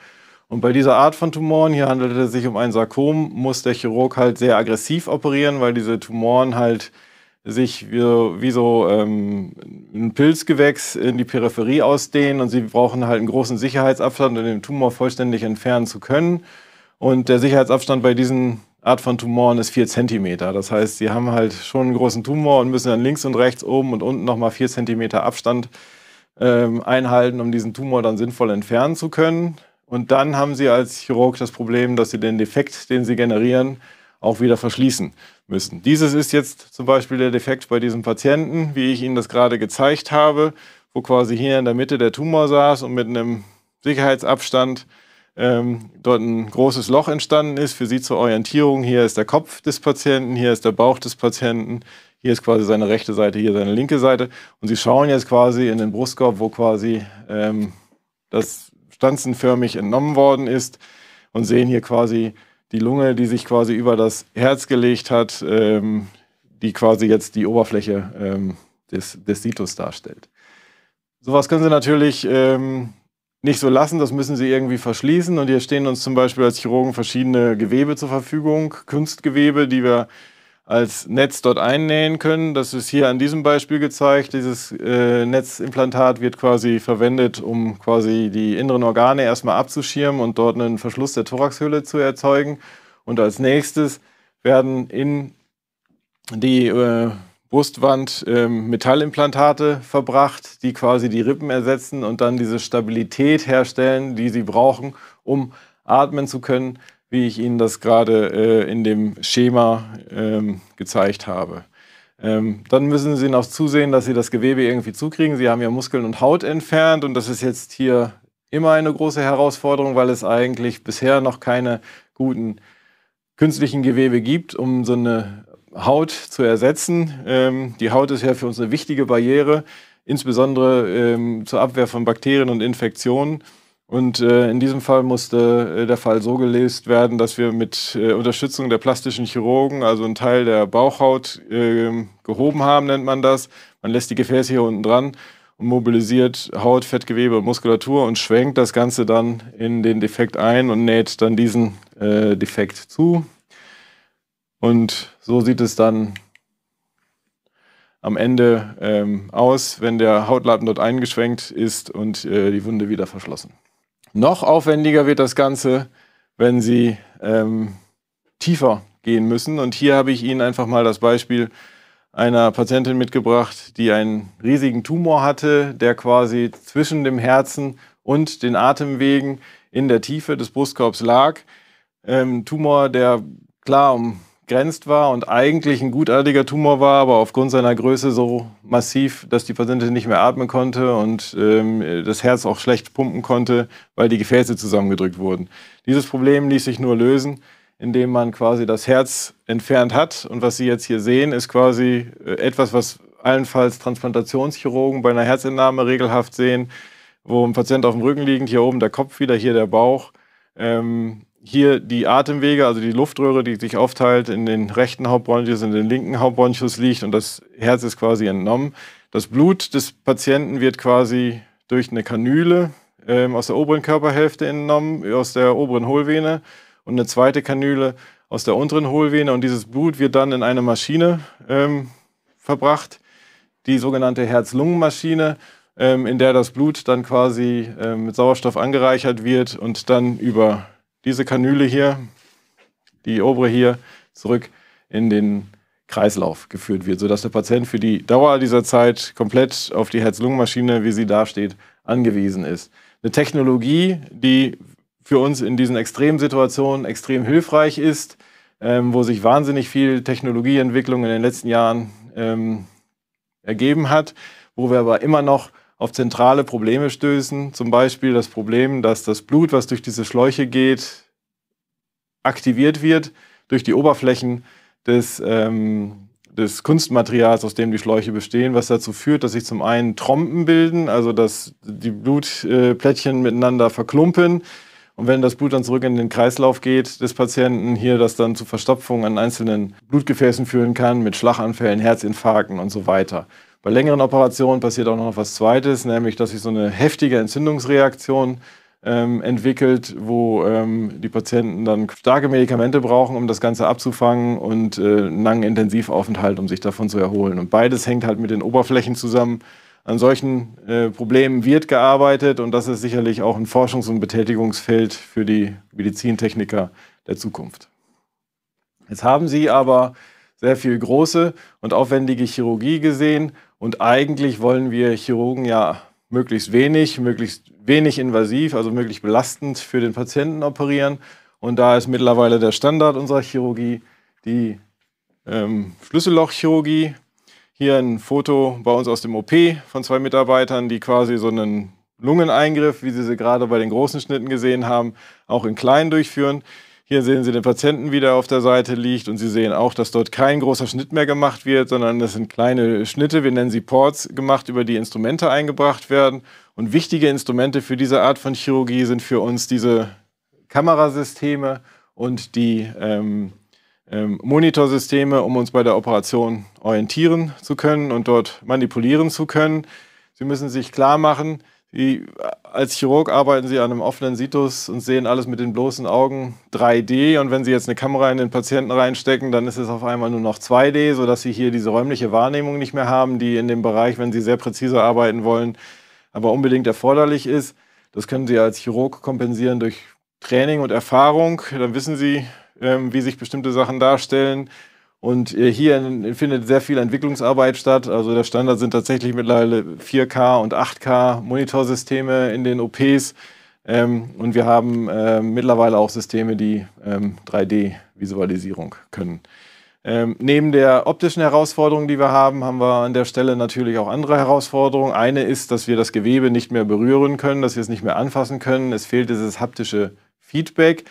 Und bei dieser Art von Tumoren, hier handelt es sich um ein Sarkom, muss der Chirurg halt sehr aggressiv operieren, weil diese Tumoren halt sich wie, wie so ähm, ein Pilzgewächs in die Peripherie ausdehnen und sie brauchen halt einen großen Sicherheitsabstand, um den Tumor vollständig entfernen zu können. Und der Sicherheitsabstand bei diesen Art von Tumoren ist 4 cm. Das heißt, sie haben halt schon einen großen Tumor und müssen dann links und rechts, oben und unten nochmal 4 cm Abstand ähm, einhalten, um diesen Tumor dann sinnvoll entfernen zu können. Und dann haben sie als Chirurg das Problem, dass sie den Defekt, den sie generieren, auch wieder verschließen müssen. Dieses ist jetzt zum Beispiel der Defekt bei diesem Patienten, wie ich Ihnen das gerade gezeigt habe, wo quasi hier in der Mitte der Tumor saß und mit einem Sicherheitsabstand ähm, dort ein großes Loch entstanden ist. Für Sie zur Orientierung, hier ist der Kopf des Patienten, hier ist der Bauch des Patienten, hier ist quasi seine rechte Seite, hier seine linke Seite. Und Sie schauen jetzt quasi in den Brustkorb, wo quasi ähm, das stanzenförmig entnommen worden ist und sehen hier quasi die Lunge, die sich quasi über das Herz gelegt hat, ähm, die quasi jetzt die Oberfläche ähm, des, des Situs darstellt. Sowas können Sie natürlich ähm, nicht so lassen, das müssen sie irgendwie verschließen. Und hier stehen uns zum Beispiel als Chirurgen verschiedene Gewebe zur Verfügung, Kunstgewebe, die wir als Netz dort einnähen können. Das ist hier an diesem Beispiel gezeigt. Dieses äh, Netzimplantat wird quasi verwendet, um quasi die inneren Organe erstmal abzuschirmen und dort einen Verschluss der Thoraxhülle zu erzeugen. Und als nächstes werden in die äh, Brustwand ähm, Metallimplantate verbracht, die quasi die Rippen ersetzen und dann diese Stabilität herstellen, die sie brauchen, um atmen zu können, wie ich Ihnen das gerade äh, in dem Schema ähm, gezeigt habe. Ähm, dann müssen Sie noch zusehen, dass Sie das Gewebe irgendwie zukriegen. Sie haben ja Muskeln und Haut entfernt und das ist jetzt hier immer eine große Herausforderung, weil es eigentlich bisher noch keine guten künstlichen Gewebe gibt, um so eine Haut zu ersetzen. Ähm, die Haut ist ja für uns eine wichtige Barriere, insbesondere ähm, zur Abwehr von Bakterien und Infektionen. Und äh, in diesem Fall musste äh, der Fall so gelöst werden, dass wir mit äh, Unterstützung der plastischen Chirurgen, also einen Teil der Bauchhaut ähm, gehoben haben, nennt man das. Man lässt die Gefäße hier unten dran und mobilisiert Haut, Fettgewebe und Muskulatur und schwenkt das Ganze dann in den Defekt ein und näht dann diesen äh, Defekt zu. Und so sieht es dann am Ende ähm, aus, wenn der Hautlappen dort eingeschwenkt ist und äh, die Wunde wieder verschlossen. Noch aufwendiger wird das Ganze, wenn Sie ähm, tiefer gehen müssen. Und hier habe ich Ihnen einfach mal das Beispiel einer Patientin mitgebracht, die einen riesigen Tumor hatte, der quasi zwischen dem Herzen und den Atemwegen in der Tiefe des Brustkorbs lag. Ähm, Tumor, der klar um begrenzt war und eigentlich ein gutartiger Tumor war, aber aufgrund seiner Größe so massiv, dass die Patientin nicht mehr atmen konnte und ähm, das Herz auch schlecht pumpen konnte, weil die Gefäße zusammengedrückt wurden. Dieses Problem ließ sich nur lösen, indem man quasi das Herz entfernt hat. Und was Sie jetzt hier sehen, ist quasi äh, etwas, was allenfalls Transplantationschirurgen bei einer Herzentnahme regelhaft sehen, wo ein Patient auf dem Rücken liegend, hier oben der Kopf wieder, hier der Bauch. Ähm, hier die Atemwege, also die Luftröhre, die sich aufteilt in den rechten Hauptbronchus und den linken Hauptbronchus liegt und das Herz ist quasi entnommen. Das Blut des Patienten wird quasi durch eine Kanüle ähm, aus der oberen Körperhälfte entnommen, aus der oberen Hohlvene und eine zweite Kanüle aus der unteren Hohlvene und dieses Blut wird dann in eine Maschine ähm, verbracht, die sogenannte Herz-Lungen-Maschine ähm, in der das Blut dann quasi ähm, mit Sauerstoff angereichert wird und dann über diese Kanüle hier, die obere hier, zurück in den Kreislauf geführt wird, sodass der Patient für die Dauer dieser Zeit komplett auf die Herz-Lungen-Maschine, wie sie dasteht, angewiesen ist. Eine Technologie, die für uns in diesen Extremsituationen extrem hilfreich ist, ähm, wo sich wahnsinnig viel Technologieentwicklung in den letzten Jahren ähm, ergeben hat, wo wir aber immer noch auf zentrale Probleme stößen. Zum Beispiel das Problem, dass das Blut, was durch diese Schläuche geht, aktiviert wird durch die Oberflächen des, ähm, des Kunstmaterials, aus dem die Schläuche bestehen, was dazu führt, dass sich zum einen Trompen bilden, also dass die Blutplättchen miteinander verklumpen. Und wenn das Blut dann zurück in den Kreislauf geht des Patienten, hier das dann zu Verstopfungen an einzelnen Blutgefäßen führen kann, mit Schlaganfällen, Herzinfarkten und so weiter. Bei längeren Operationen passiert auch noch was Zweites, nämlich dass sich so eine heftige Entzündungsreaktion ähm, entwickelt, wo ähm, die Patienten dann starke Medikamente brauchen, um das Ganze abzufangen und äh, einen langen Intensivaufenthalt, um sich davon zu erholen. Und beides hängt halt mit den Oberflächen zusammen. An solchen äh, Problemen wird gearbeitet und das ist sicherlich auch ein Forschungs- und Betätigungsfeld für die Medizintechniker der Zukunft. Jetzt haben Sie aber sehr viel große und aufwendige Chirurgie gesehen und eigentlich wollen wir Chirurgen ja möglichst wenig, möglichst wenig invasiv, also möglichst belastend für den Patienten operieren. Und da ist mittlerweile der Standard unserer Chirurgie die ähm, Schlüssellochchirurgie. Hier ein Foto bei uns aus dem OP von zwei Mitarbeitern, die quasi so einen Lungeneingriff, wie Sie sie gerade bei den großen Schnitten gesehen haben, auch in kleinen durchführen. Hier sehen Sie den Patienten, wie der auf der Seite liegt. Und Sie sehen auch, dass dort kein großer Schnitt mehr gemacht wird, sondern das sind kleine Schnitte, wir nennen sie Ports, gemacht, über die Instrumente eingebracht werden. Und wichtige Instrumente für diese Art von Chirurgie sind für uns diese Kamerasysteme und die ähm, ähm, Monitorsysteme, um uns bei der Operation orientieren zu können und dort manipulieren zu können. Sie müssen sich klar machen, wie, als Chirurg arbeiten sie an einem offenen Situs und sehen alles mit den bloßen Augen 3D. Und wenn sie jetzt eine Kamera in den Patienten reinstecken, dann ist es auf einmal nur noch 2D, sodass sie hier diese räumliche Wahrnehmung nicht mehr haben, die in dem Bereich, wenn sie sehr präzise arbeiten wollen, aber unbedingt erforderlich ist. Das können sie als Chirurg kompensieren durch Training und Erfahrung. Dann wissen sie, ähm, wie sich bestimmte Sachen darstellen. Und äh, hier findet sehr viel Entwicklungsarbeit statt. Also der Standard sind tatsächlich mittlerweile 4K und 8K Monitorsysteme in den OPs. Ähm, und wir haben äh, mittlerweile auch Systeme, die ähm, 3D-Visualisierung können. Ähm, neben der optischen Herausforderung, die wir haben, haben wir an der Stelle natürlich auch andere Herausforderungen. Eine ist, dass wir das Gewebe nicht mehr berühren können, dass wir es nicht mehr anfassen können. Es fehlt dieses haptische Feedback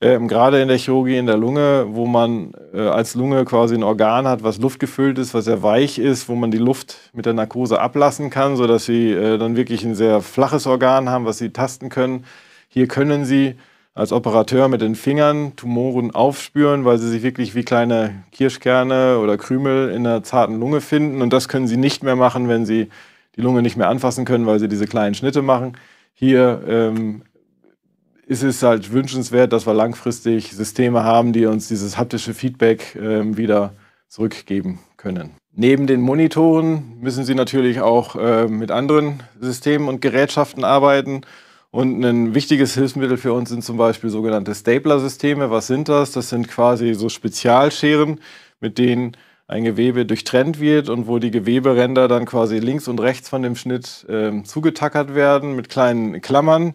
ähm, gerade in der Chirurgie in der Lunge, wo man äh, als Lunge quasi ein Organ hat, was luftgefüllt ist, was sehr weich ist, wo man die Luft mit der Narkose ablassen kann, sodass sie äh, dann wirklich ein sehr flaches Organ haben, was sie tasten können. Hier können sie als Operateur mit den Fingern Tumoren aufspüren, weil sie sich wirklich wie kleine Kirschkerne oder Krümel in der zarten Lunge finden. Und das können sie nicht mehr machen, wenn sie die Lunge nicht mehr anfassen können, weil sie diese kleinen Schnitte machen. Hier ähm, ist es halt wünschenswert, dass wir langfristig Systeme haben, die uns dieses haptische Feedback äh, wieder zurückgeben können. Neben den Monitoren müssen Sie natürlich auch äh, mit anderen Systemen und Gerätschaften arbeiten. Und ein wichtiges Hilfsmittel für uns sind zum Beispiel sogenannte Stapler-Systeme. Was sind das? Das sind quasi so Spezialscheren, mit denen ein Gewebe durchtrennt wird und wo die Geweberänder dann quasi links und rechts von dem Schnitt äh, zugetackert werden mit kleinen Klammern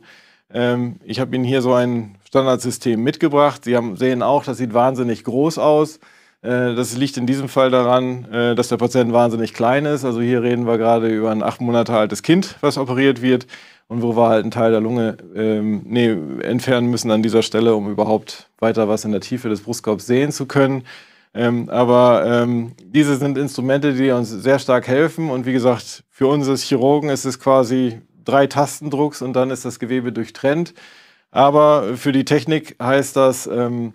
ähm, ich habe Ihnen hier so ein Standardsystem mitgebracht. Sie haben, sehen auch, das sieht wahnsinnig groß aus. Äh, das liegt in diesem Fall daran, äh, dass der Patient wahnsinnig klein ist. Also hier reden wir gerade über ein acht Monate altes Kind, was operiert wird und wo wir halt einen Teil der Lunge ähm, nee, entfernen müssen an dieser Stelle, um überhaupt weiter was in der Tiefe des Brustkorbs sehen zu können. Ähm, aber ähm, diese sind Instrumente, die uns sehr stark helfen. Und wie gesagt, für uns als Chirurgen ist es quasi drei Tasten drückst und dann ist das Gewebe durchtrennt. Aber für die Technik heißt das, ähm,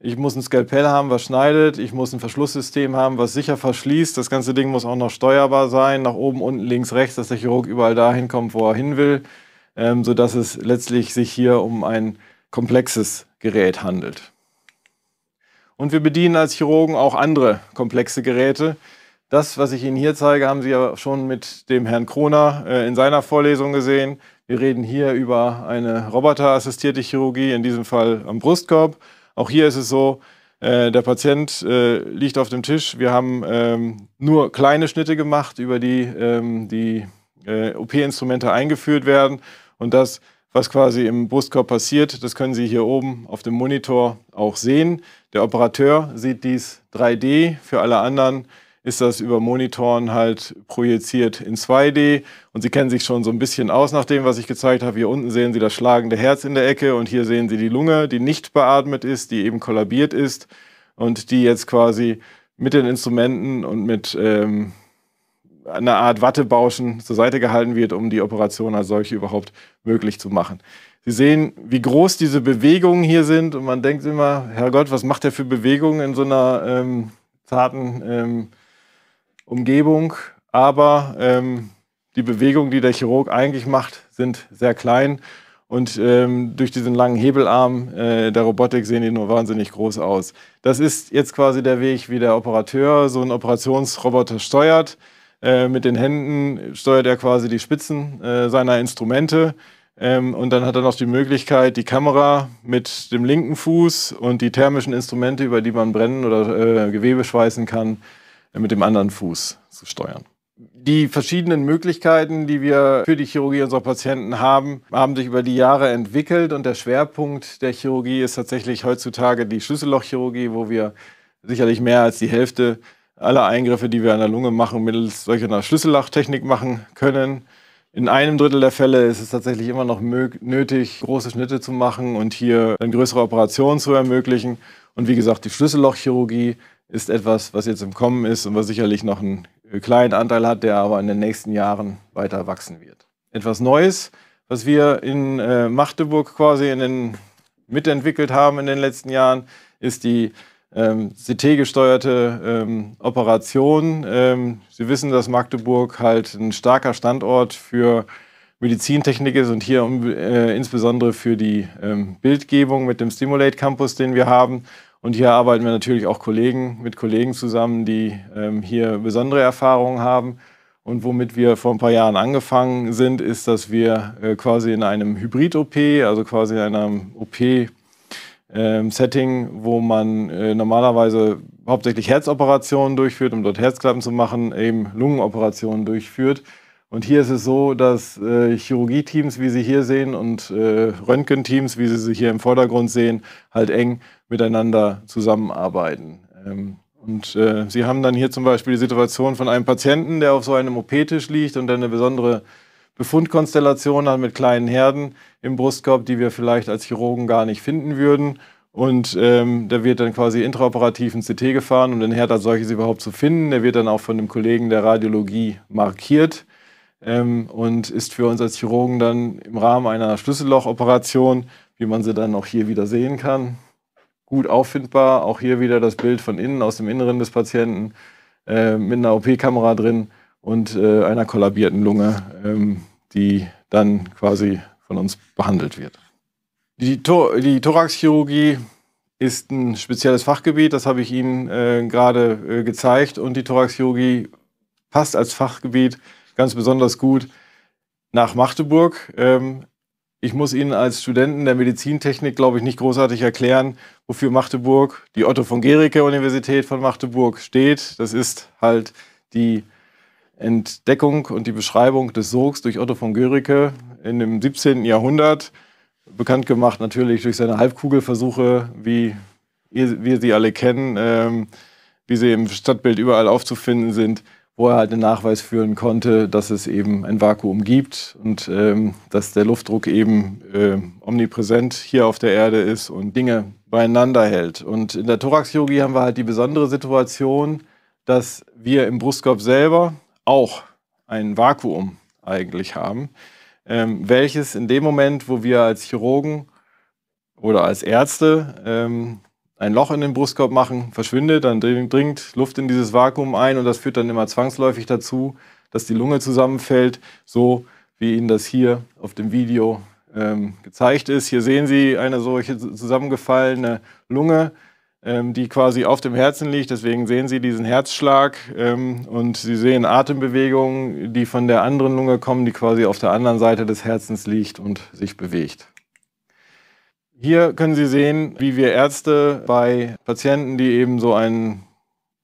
ich muss ein Skalpell haben, was schneidet, ich muss ein Verschlusssystem haben, was sicher verschließt. Das ganze Ding muss auch noch steuerbar sein, nach oben, unten, links, rechts, dass der Chirurg überall dahin kommt, wo er hin will, ähm, sodass es letztlich sich hier um ein komplexes Gerät handelt. Und wir bedienen als Chirurgen auch andere komplexe Geräte. Das, was ich Ihnen hier zeige, haben Sie ja schon mit dem Herrn Kroner äh, in seiner Vorlesung gesehen. Wir reden hier über eine roboterassistierte Chirurgie, in diesem Fall am Brustkorb. Auch hier ist es so, äh, der Patient äh, liegt auf dem Tisch. Wir haben ähm, nur kleine Schnitte gemacht, über die ähm, die äh, OP-Instrumente eingeführt werden. Und das, was quasi im Brustkorb passiert, das können Sie hier oben auf dem Monitor auch sehen. Der Operateur sieht dies 3D. Für alle anderen ist das über Monitoren halt projiziert in 2D. Und Sie kennen sich schon so ein bisschen aus nach dem, was ich gezeigt habe. Hier unten sehen Sie das schlagende Herz in der Ecke und hier sehen Sie die Lunge, die nicht beatmet ist, die eben kollabiert ist und die jetzt quasi mit den Instrumenten und mit ähm, einer Art Wattebauschen zur Seite gehalten wird, um die Operation als solche überhaupt möglich zu machen. Sie sehen, wie groß diese Bewegungen hier sind und man denkt immer, Herrgott, was macht der für Bewegungen in so einer ähm, zarten ähm, Umgebung, aber ähm, die Bewegungen, die der Chirurg eigentlich macht, sind sehr klein. Und ähm, durch diesen langen Hebelarm äh, der Robotik sehen die nur wahnsinnig groß aus. Das ist jetzt quasi der Weg, wie der Operateur so einen Operationsroboter steuert. Äh, mit den Händen steuert er quasi die Spitzen äh, seiner Instrumente. Ähm, und dann hat er noch die Möglichkeit, die Kamera mit dem linken Fuß und die thermischen Instrumente, über die man brennen oder äh, Gewebe schweißen kann, äh, mit dem anderen Fuß zu steuern. Die verschiedenen Möglichkeiten, die wir für die Chirurgie unserer Patienten haben, haben sich über die Jahre entwickelt und der Schwerpunkt der Chirurgie ist tatsächlich heutzutage die Schlüssellochchirurgie, wo wir sicherlich mehr als die Hälfte aller Eingriffe, die wir an der Lunge machen, mittels solcher Schlüssellochtechnik machen können. In einem Drittel der Fälle ist es tatsächlich immer noch nötig, große Schnitte zu machen und hier eine größere Operation zu ermöglichen. Und wie gesagt, die Schlüssellochchirurgie ist etwas, was jetzt im Kommen ist und was sicherlich noch einen kleinen Anteil hat, der aber in den nächsten Jahren weiter wachsen wird. Etwas Neues, was wir in äh, Magdeburg quasi in den, mitentwickelt haben in den letzten Jahren, ist die ähm, CT-gesteuerte ähm, Operation. Ähm, Sie wissen, dass Magdeburg halt ein starker Standort für Medizintechnik ist und hier äh, insbesondere für die ähm, Bildgebung mit dem Stimulate Campus, den wir haben. Und hier arbeiten wir natürlich auch Kollegen mit Kollegen zusammen, die ähm, hier besondere Erfahrungen haben. Und womit wir vor ein paar Jahren angefangen sind, ist, dass wir äh, quasi in einem Hybrid-OP, also quasi in einem OP-Setting, ähm, wo man äh, normalerweise hauptsächlich Herzoperationen durchführt, um dort Herzklappen zu machen, eben Lungenoperationen durchführt. Und hier ist es so, dass äh, Chirurgieteams, wie Sie hier sehen, und äh, Röntgenteams, wie Sie sie hier im Vordergrund sehen, halt eng miteinander zusammenarbeiten. Ähm, und äh, Sie haben dann hier zum Beispiel die Situation von einem Patienten, der auf so einem OP-Tisch liegt und der eine besondere Befundkonstellation hat mit kleinen Herden im Brustkorb, die wir vielleicht als Chirurgen gar nicht finden würden. Und ähm, der wird dann quasi intraoperativ ins CT gefahren, um den Herd als solches überhaupt zu finden. Der wird dann auch von einem Kollegen der Radiologie markiert ähm, und ist für uns als Chirurgen dann im Rahmen einer Schlüssellochoperation, wie man sie dann auch hier wieder sehen kann, gut auffindbar. Auch hier wieder das Bild von innen, aus dem Inneren des Patienten, äh, mit einer OP-Kamera drin und äh, einer kollabierten Lunge, ähm, die dann quasi von uns behandelt wird. Die, Tor die Thoraxchirurgie ist ein spezielles Fachgebiet, das habe ich Ihnen äh, gerade äh, gezeigt. Und die Thoraxchirurgie passt als Fachgebiet ganz besonders gut nach Magdeburg. Ähm, ich muss Ihnen als Studenten der Medizintechnik, glaube ich, nicht großartig erklären, wofür Magdeburg, die Otto von Gericke Universität von Magdeburg steht. Das ist halt die Entdeckung und die Beschreibung des Sogs durch Otto von Guericke in dem 17. Jahrhundert. Bekannt gemacht natürlich durch seine Halbkugelversuche, wie wir sie alle kennen, ähm, wie sie im Stadtbild überall aufzufinden sind wo er halt den Nachweis führen konnte, dass es eben ein Vakuum gibt und ähm, dass der Luftdruck eben äh, omnipräsent hier auf der Erde ist und Dinge beieinander hält. Und in der Thoraxchirurgie haben wir halt die besondere Situation, dass wir im Brustkorb selber auch ein Vakuum eigentlich haben, ähm, welches in dem Moment, wo wir als Chirurgen oder als Ärzte ähm, ein Loch in den Brustkorb machen, verschwindet, dann dringt Luft in dieses Vakuum ein und das führt dann immer zwangsläufig dazu, dass die Lunge zusammenfällt, so wie Ihnen das hier auf dem Video ähm, gezeigt ist. Hier sehen Sie eine solche zusammengefallene Lunge, ähm, die quasi auf dem Herzen liegt. Deswegen sehen Sie diesen Herzschlag ähm, und Sie sehen Atembewegungen, die von der anderen Lunge kommen, die quasi auf der anderen Seite des Herzens liegt und sich bewegt. Hier können Sie sehen, wie wir Ärzte bei Patienten, die eben so einen,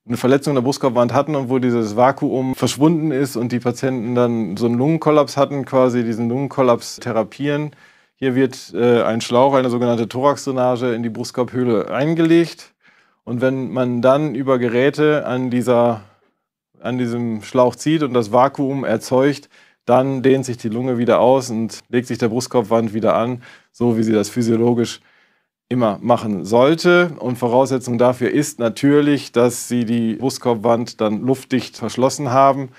eine Verletzung der Brustkorbwand hatten und wo dieses Vakuum verschwunden ist und die Patienten dann so einen Lungenkollaps hatten, quasi diesen Lungenkollaps therapieren. Hier wird äh, ein Schlauch, eine sogenannte Thoraxdrainage, in die Brustkorbhöhle eingelegt. Und wenn man dann über Geräte an, dieser, an diesem Schlauch zieht und das Vakuum erzeugt, dann dehnt sich die Lunge wieder aus und legt sich der Brustkorbwand wieder an, so wie sie das physiologisch immer machen sollte. Und Voraussetzung dafür ist natürlich, dass sie die Brustkorbwand dann luftdicht verschlossen haben,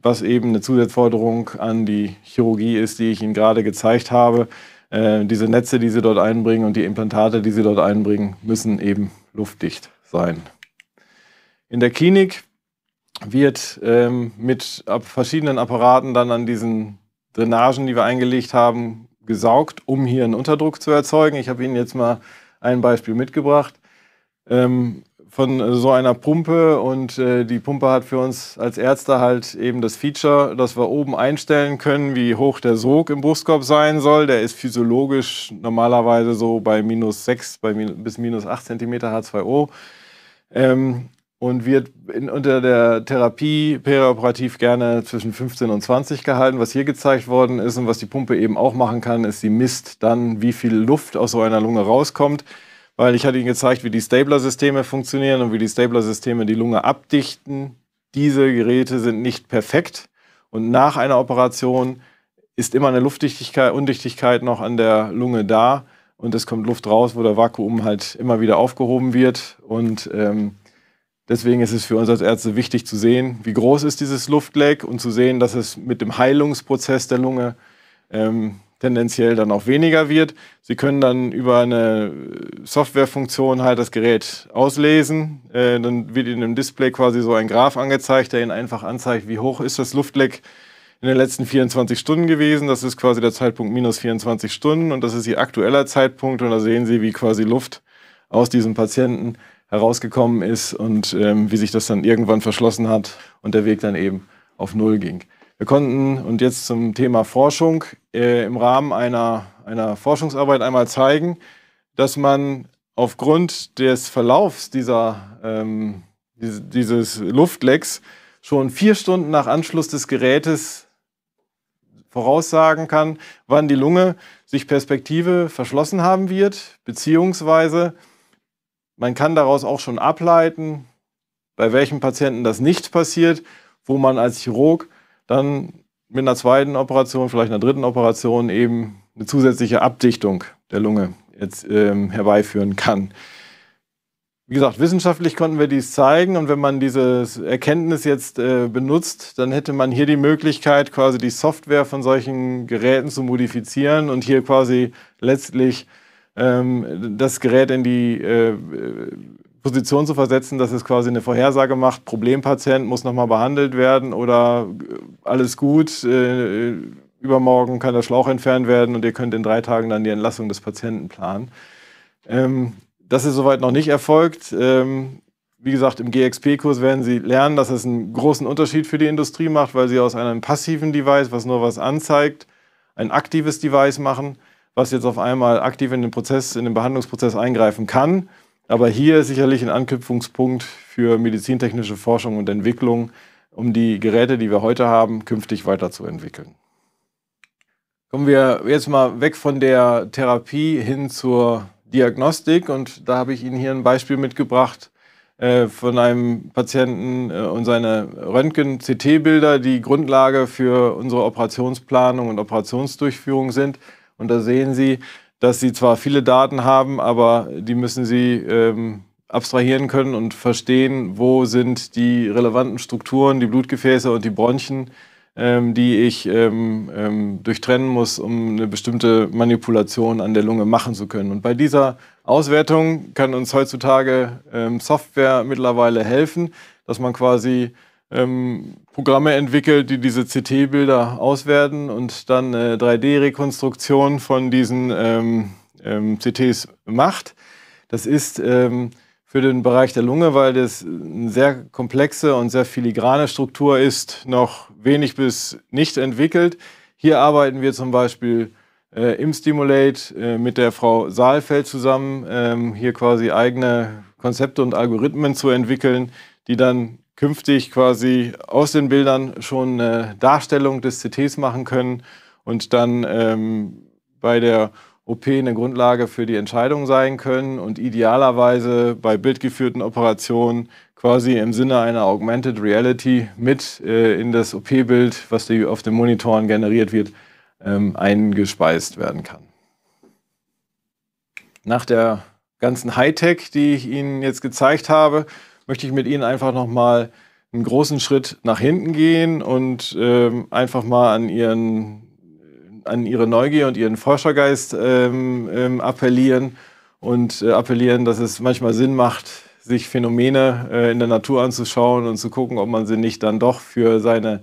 was eben eine Zusatzforderung an die Chirurgie ist, die ich Ihnen gerade gezeigt habe. Äh, diese Netze, die Sie dort einbringen und die Implantate, die Sie dort einbringen, müssen eben luftdicht sein. In der Klinik wird ähm, mit verschiedenen Apparaten dann an diesen Drainagen, die wir eingelegt haben, gesaugt, um hier einen Unterdruck zu erzeugen. Ich habe Ihnen jetzt mal ein Beispiel mitgebracht ähm, von äh, so einer Pumpe und äh, die Pumpe hat für uns als Ärzte halt eben das Feature, dass wir oben einstellen können, wie hoch der Sog im Brustkorb sein soll. Der ist physiologisch normalerweise so bei minus 6 bei, bis minus 8 cm H2O. Ähm, und wird in, unter der Therapie perioperativ gerne zwischen 15 und 20 gehalten. Was hier gezeigt worden ist und was die Pumpe eben auch machen kann, ist, sie misst dann, wie viel Luft aus so einer Lunge rauskommt. Weil ich hatte Ihnen gezeigt, wie die Stabler-Systeme funktionieren und wie die Stabler-Systeme die Lunge abdichten. Diese Geräte sind nicht perfekt. Und nach einer Operation ist immer eine Luftdichtigkeit, Undichtigkeit noch an der Lunge da. Und es kommt Luft raus, wo der Vakuum halt immer wieder aufgehoben wird. Und ähm, Deswegen ist es für uns als Ärzte wichtig zu sehen, wie groß ist dieses Luftleck und zu sehen, dass es mit dem Heilungsprozess der Lunge ähm, tendenziell dann auch weniger wird. Sie können dann über eine Softwarefunktion halt das Gerät auslesen. Äh, dann wird Ihnen im Display quasi so ein Graph angezeigt, der Ihnen einfach anzeigt, wie hoch ist das Luftleck in den letzten 24 Stunden gewesen. Das ist quasi der Zeitpunkt minus 24 Stunden und das ist Ihr aktueller Zeitpunkt. Und da sehen Sie, wie quasi Luft aus diesem Patienten herausgekommen ist und ähm, wie sich das dann irgendwann verschlossen hat und der Weg dann eben auf Null ging. Wir konnten, und jetzt zum Thema Forschung, äh, im Rahmen einer, einer Forschungsarbeit einmal zeigen, dass man aufgrund des Verlaufs dieser, ähm, dieses Luftlecks schon vier Stunden nach Anschluss des Gerätes voraussagen kann, wann die Lunge sich Perspektive verschlossen haben wird, beziehungsweise man kann daraus auch schon ableiten, bei welchen Patienten das nicht passiert, wo man als Chirurg dann mit einer zweiten Operation, vielleicht einer dritten Operation eben eine zusätzliche Abdichtung der Lunge jetzt, ähm, herbeiführen kann. Wie gesagt, wissenschaftlich konnten wir dies zeigen und wenn man dieses Erkenntnis jetzt äh, benutzt, dann hätte man hier die Möglichkeit, quasi die Software von solchen Geräten zu modifizieren und hier quasi letztlich ähm, das Gerät in die äh, Position zu versetzen, dass es quasi eine Vorhersage macht, Problempatient muss nochmal behandelt werden oder äh, alles gut, äh, übermorgen kann der Schlauch entfernt werden und ihr könnt in drei Tagen dann die Entlassung des Patienten planen. Ähm, das ist soweit noch nicht erfolgt. Ähm, wie gesagt, im GXP-Kurs werden Sie lernen, dass es einen großen Unterschied für die Industrie macht, weil Sie aus einem passiven Device, was nur was anzeigt, ein aktives Device machen was jetzt auf einmal aktiv in den Prozess, in den Behandlungsprozess eingreifen kann. Aber hier sicherlich ein Anknüpfungspunkt für medizintechnische Forschung und Entwicklung, um die Geräte, die wir heute haben, künftig weiterzuentwickeln. Kommen wir jetzt mal weg von der Therapie hin zur Diagnostik. Und da habe ich Ihnen hier ein Beispiel mitgebracht äh, von einem Patienten äh, und seine Röntgen-CT-Bilder, die Grundlage für unsere Operationsplanung und Operationsdurchführung sind. Und da sehen Sie, dass Sie zwar viele Daten haben, aber die müssen Sie ähm, abstrahieren können und verstehen, wo sind die relevanten Strukturen, die Blutgefäße und die Bronchien, ähm, die ich ähm, ähm durchtrennen muss, um eine bestimmte Manipulation an der Lunge machen zu können. Und bei dieser Auswertung kann uns heutzutage ähm, Software mittlerweile helfen, dass man quasi ähm, Programme entwickelt, die diese CT-Bilder auswerten und dann äh, eine 3 d rekonstruktion von diesen ähm, ähm, CTs macht. Das ist ähm, für den Bereich der Lunge, weil das eine sehr komplexe und sehr filigrane Struktur ist, noch wenig bis nicht entwickelt. Hier arbeiten wir zum Beispiel äh, im Stimulate äh, mit der Frau Saalfeld zusammen, ähm, hier quasi eigene Konzepte und Algorithmen zu entwickeln, die dann künftig quasi aus den Bildern schon eine Darstellung des CTs machen können und dann ähm, bei der OP eine Grundlage für die Entscheidung sein können und idealerweise bei bildgeführten Operationen quasi im Sinne einer Augmented Reality mit äh, in das OP-Bild, was die auf den Monitoren generiert wird, ähm, eingespeist werden kann. Nach der ganzen Hightech, die ich Ihnen jetzt gezeigt habe, möchte ich mit Ihnen einfach nochmal einen großen Schritt nach hinten gehen und ähm, einfach mal an Ihren an ihre Neugier und ihren Forschergeist ähm, ähm, appellieren und äh, appellieren, dass es manchmal Sinn macht, sich Phänomene äh, in der Natur anzuschauen und zu gucken, ob man sie nicht dann doch für seine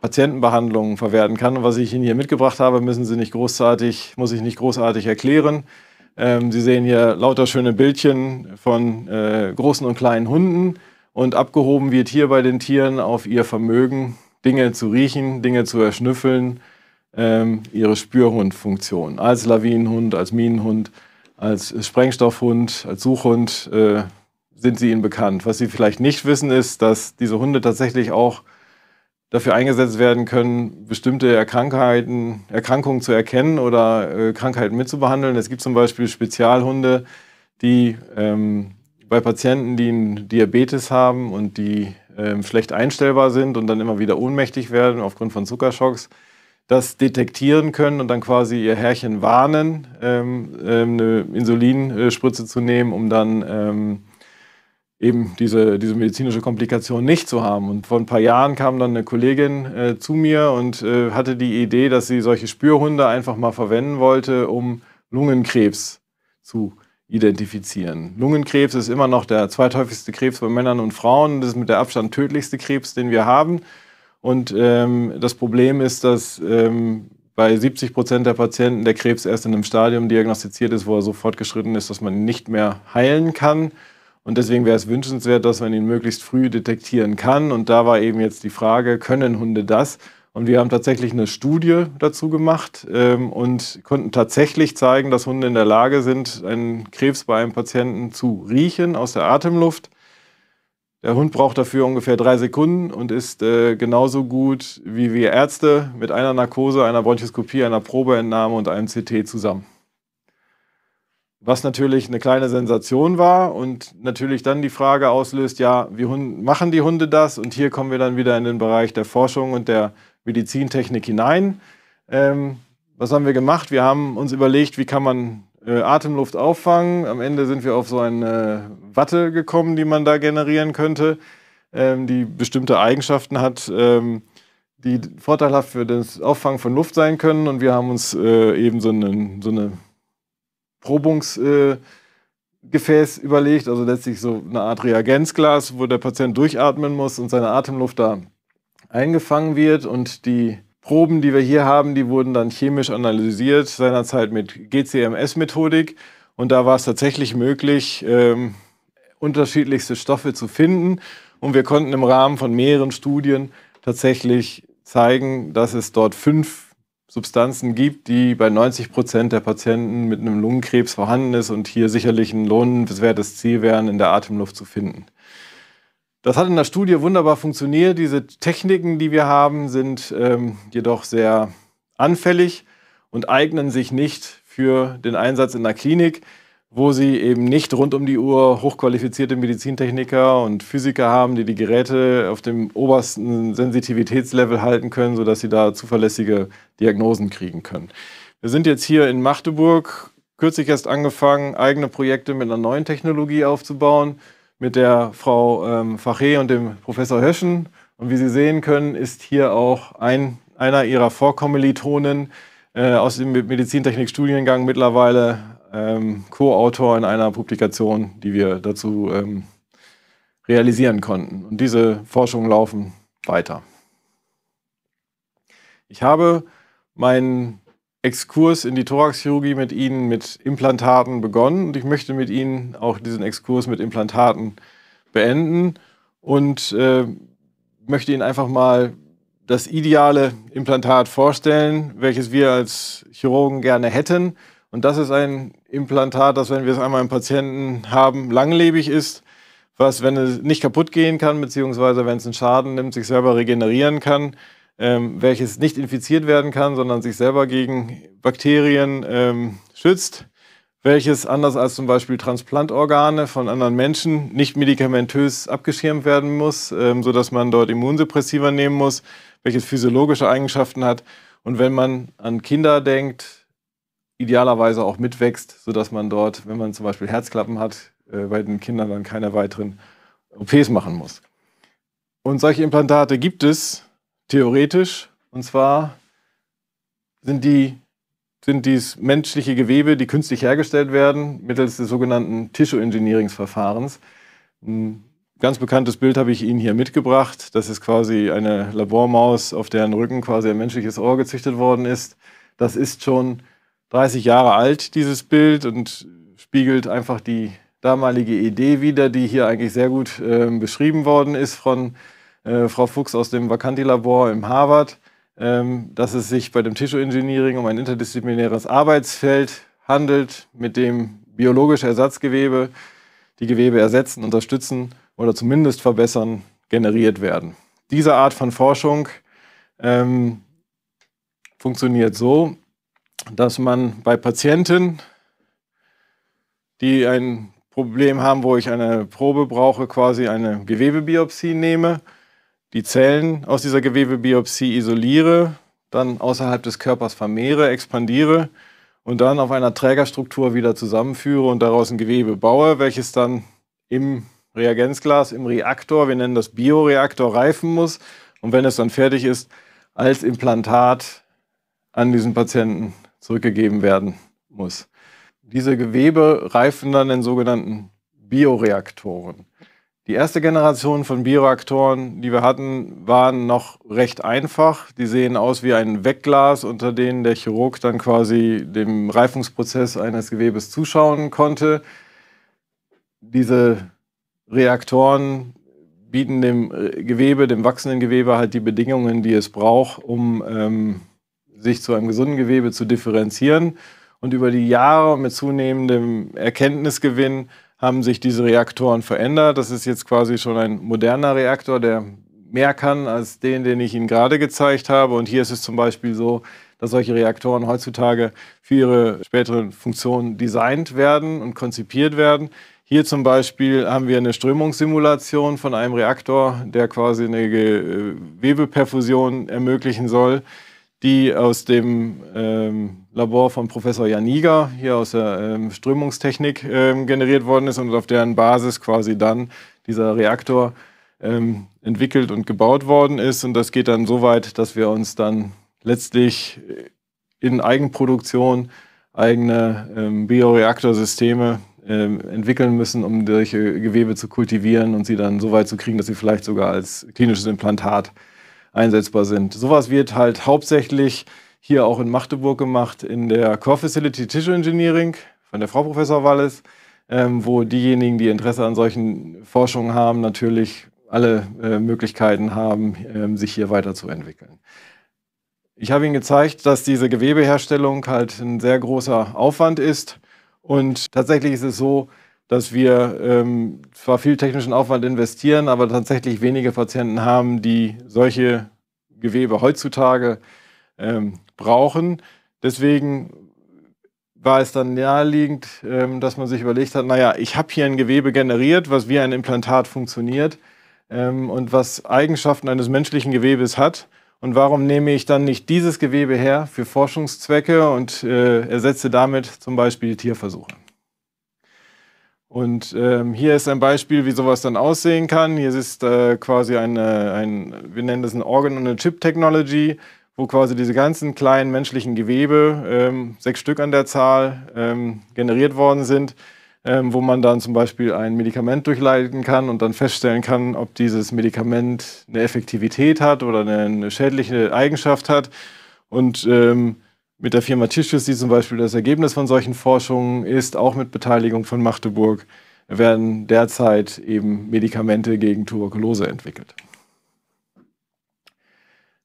Patientenbehandlungen verwerten kann. Und was ich Ihnen hier mitgebracht habe, müssen Sie nicht großartig, muss ich nicht großartig erklären. Ähm, Sie sehen hier lauter schöne Bildchen von äh, großen und kleinen Hunden. Und abgehoben wird hier bei den Tieren auf ihr Vermögen, Dinge zu riechen, Dinge zu erschnüffeln, ähm, ihre Spürhundfunktion. Als Lawinenhund, als Minenhund, als Sprengstoffhund, als Suchhund äh, sind sie ihnen bekannt. Was sie vielleicht nicht wissen, ist, dass diese Hunde tatsächlich auch dafür eingesetzt werden können, bestimmte Erkrankheiten, Erkrankungen zu erkennen oder äh, Krankheiten mitzubehandeln. Es gibt zum Beispiel Spezialhunde, die ähm, bei Patienten, die einen Diabetes haben und die ähm, schlecht einstellbar sind und dann immer wieder ohnmächtig werden aufgrund von Zuckerschocks, das detektieren können und dann quasi ihr Herrchen warnen, ähm, ähm, eine Insulinspritze zu nehmen, um dann ähm, eben diese, diese medizinische Komplikation nicht zu haben. Und vor ein paar Jahren kam dann eine Kollegin äh, zu mir und äh, hatte die Idee, dass sie solche Spürhunde einfach mal verwenden wollte, um Lungenkrebs zu identifizieren. Lungenkrebs ist immer noch der zweithäufigste Krebs bei Männern und Frauen. Das ist mit der Abstand tödlichste Krebs, den wir haben. Und ähm, das Problem ist, dass ähm, bei 70 Prozent der Patienten der Krebs erst in einem Stadium diagnostiziert ist, wo er so fortgeschritten ist, dass man ihn nicht mehr heilen kann. Und deswegen wäre es wünschenswert, dass man ihn möglichst früh detektieren kann. Und da war eben jetzt die Frage, können Hunde das? Und wir haben tatsächlich eine Studie dazu gemacht ähm, und konnten tatsächlich zeigen, dass Hunde in der Lage sind, einen Krebs bei einem Patienten zu riechen aus der Atemluft. Der Hund braucht dafür ungefähr drei Sekunden und ist äh, genauso gut wie wir Ärzte mit einer Narkose, einer Bronchoskopie, einer Probeentnahme und einem CT zusammen. Was natürlich eine kleine Sensation war und natürlich dann die Frage auslöst, ja, wie machen die Hunde das? Und hier kommen wir dann wieder in den Bereich der Forschung und der Medizintechnik hinein. Ähm, was haben wir gemacht? Wir haben uns überlegt, wie kann man äh, Atemluft auffangen. Am Ende sind wir auf so eine äh, Watte gekommen, die man da generieren könnte, ähm, die bestimmte Eigenschaften hat. Ähm, die vorteilhaft für das Auffangen von Luft sein können. Und wir haben uns äh, eben so, einen, so eine Probungsgefäß äh, überlegt, also letztlich so eine Art Reagenzglas, wo der Patient durchatmen muss und seine Atemluft da eingefangen wird. Und die Proben, die wir hier haben, die wurden dann chemisch analysiert, seinerzeit mit GCMS-Methodik. Und da war es tatsächlich möglich, ähm, unterschiedlichste Stoffe zu finden. Und wir konnten im Rahmen von mehreren Studien tatsächlich zeigen, dass es dort fünf Substanzen gibt, die bei 90 Prozent der Patienten mit einem Lungenkrebs vorhanden ist und hier sicherlich ein lohnenswertes Ziel wären, in der Atemluft zu finden. Das hat in der Studie wunderbar funktioniert. Diese Techniken, die wir haben, sind ähm, jedoch sehr anfällig und eignen sich nicht für den Einsatz in der Klinik wo sie eben nicht rund um die Uhr hochqualifizierte Medizintechniker und Physiker haben, die die Geräte auf dem obersten Sensitivitätslevel halten können, sodass sie da zuverlässige Diagnosen kriegen können. Wir sind jetzt hier in Magdeburg, kürzlich erst angefangen, eigene Projekte mit einer neuen Technologie aufzubauen, mit der Frau ähm, Faché und dem Professor Höschen. Und wie Sie sehen können, ist hier auch ein, einer ihrer Vorkommilitonen, äh, aus dem Medizintechnikstudiengang mittlerweile ähm, Co-Autor in einer Publikation, die wir dazu ähm, realisieren konnten. Und diese Forschungen laufen weiter. Ich habe meinen Exkurs in die Thoraxchirurgie mit Ihnen mit Implantaten begonnen und ich möchte mit Ihnen auch diesen Exkurs mit Implantaten beenden und äh, möchte Ihnen einfach mal das ideale Implantat vorstellen, welches wir als Chirurgen gerne hätten und das ist ein Implantat, das, wenn wir es einmal im Patienten haben, langlebig ist, was, wenn es nicht kaputt gehen kann, beziehungsweise wenn es einen Schaden nimmt, sich selber regenerieren kann, ähm, welches nicht infiziert werden kann, sondern sich selber gegen Bakterien ähm, schützt, welches anders als zum Beispiel Transplantorgane von anderen Menschen nicht medikamentös abgeschirmt werden muss, ähm, sodass man dort Immunsuppressiva nehmen muss, welches physiologische Eigenschaften hat. Und wenn man an Kinder denkt, idealerweise auch mitwächst, sodass man dort, wenn man zum Beispiel Herzklappen hat, äh, bei den Kindern dann keine weiteren OPs machen muss. Und solche Implantate gibt es theoretisch. Und zwar sind die sind dies menschliche Gewebe, die künstlich hergestellt werden, mittels des sogenannten Tissue verfahrens Ein ganz bekanntes Bild habe ich Ihnen hier mitgebracht. Das ist quasi eine Labormaus, auf deren Rücken quasi ein menschliches Ohr gezüchtet worden ist. Das ist schon 30 Jahre alt, dieses Bild, und spiegelt einfach die damalige Idee wieder, die hier eigentlich sehr gut äh, beschrieben worden ist von äh, Frau Fuchs aus dem Vacanti-Labor im Harvard, ähm, dass es sich bei dem Tissue Engineering um ein interdisziplinäres Arbeitsfeld handelt, mit dem biologische Ersatzgewebe die Gewebe ersetzen, unterstützen oder zumindest verbessern, generiert werden. Diese Art von Forschung ähm, funktioniert so, dass man bei Patienten, die ein Problem haben, wo ich eine Probe brauche, quasi eine Gewebebiopsie nehme, die Zellen aus dieser Gewebebiopsie isoliere, dann außerhalb des Körpers vermehre, expandiere und dann auf einer Trägerstruktur wieder zusammenführe und daraus ein Gewebe baue, welches dann im Reagenzglas, im Reaktor, wir nennen das Bioreaktor, reifen muss und wenn es dann fertig ist, als Implantat an diesen Patienten zurückgegeben werden muss. Diese Gewebe reifen dann in sogenannten Bioreaktoren. Die erste Generation von Bioreaktoren, die wir hatten, waren noch recht einfach. Die sehen aus wie ein Wegglas, unter denen der Chirurg dann quasi dem Reifungsprozess eines Gewebes zuschauen konnte. Diese Reaktoren bieten dem äh, Gewebe, dem wachsenden Gewebe halt die Bedingungen, die es braucht, um ähm, sich zu einem gesunden Gewebe zu differenzieren. Und über die Jahre mit zunehmendem Erkenntnisgewinn haben sich diese Reaktoren verändert. Das ist jetzt quasi schon ein moderner Reaktor, der mehr kann als den, den ich Ihnen gerade gezeigt habe. Und hier ist es zum Beispiel so, dass solche Reaktoren heutzutage für ihre späteren Funktionen designt werden und konzipiert werden. Hier zum Beispiel haben wir eine Strömungssimulation von einem Reaktor, der quasi eine Gewebeperfusion äh, ermöglichen soll die aus dem ähm, Labor von Professor Janiga hier aus der ähm, Strömungstechnik ähm, generiert worden ist und auf deren Basis quasi dann dieser Reaktor ähm, entwickelt und gebaut worden ist. Und das geht dann so weit, dass wir uns dann letztlich in Eigenproduktion eigene ähm, Bioreaktorsysteme ähm, entwickeln müssen, um solche Gewebe zu kultivieren und sie dann so weit zu kriegen, dass sie vielleicht sogar als klinisches Implantat äh, einsetzbar sind. Sowas wird halt hauptsächlich hier auch in Magdeburg gemacht, in der Core Facility Tissue Engineering von der Frau Professor Wallis, ähm, wo diejenigen, die Interesse an solchen Forschungen haben, natürlich alle äh, Möglichkeiten haben, ähm, sich hier weiterzuentwickeln. Ich habe Ihnen gezeigt, dass diese Gewebeherstellung halt ein sehr großer Aufwand ist. Und tatsächlich ist es so, dass wir ähm, zwar viel technischen Aufwand investieren, aber tatsächlich wenige Patienten haben, die solche Gewebe heutzutage ähm, brauchen. Deswegen war es dann naheliegend, ähm, dass man sich überlegt hat, naja, ich habe hier ein Gewebe generiert, was wie ein Implantat funktioniert ähm, und was Eigenschaften eines menschlichen Gewebes hat. Und warum nehme ich dann nicht dieses Gewebe her für Forschungszwecke und äh, ersetze damit zum Beispiel Tierversuche? Und ähm, hier ist ein Beispiel, wie sowas dann aussehen kann. Hier ist äh, quasi eine, ein, wir nennen das ein Organ- und eine Chip-Technology, wo quasi diese ganzen kleinen menschlichen Gewebe, ähm, sechs Stück an der Zahl, ähm, generiert worden sind, ähm, wo man dann zum Beispiel ein Medikament durchleiten kann und dann feststellen kann, ob dieses Medikament eine Effektivität hat oder eine, eine schädliche Eigenschaft hat. Und ähm, mit der Firma Tischus, die zum Beispiel das Ergebnis von solchen Forschungen ist, auch mit Beteiligung von Magdeburg, werden derzeit eben Medikamente gegen Tuberkulose entwickelt.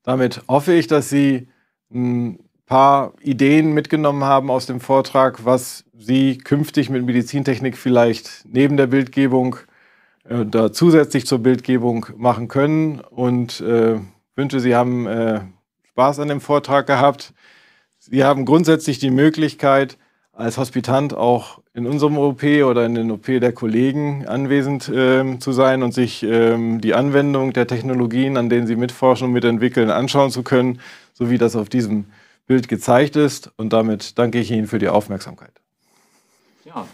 Damit hoffe ich, dass Sie ein paar Ideen mitgenommen haben aus dem Vortrag, was Sie künftig mit Medizintechnik vielleicht neben der Bildgebung äh, zusätzlich zur Bildgebung machen können. Und äh, wünsche, Sie haben äh, Spaß an dem Vortrag gehabt Sie haben grundsätzlich die Möglichkeit, als Hospitant auch in unserem OP oder in den OP der Kollegen anwesend ähm, zu sein und sich ähm, die Anwendung der Technologien, an denen sie mitforschen und mitentwickeln, anschauen zu können, so wie das auf diesem Bild gezeigt ist. Und damit danke ich Ihnen für die Aufmerksamkeit. Ja,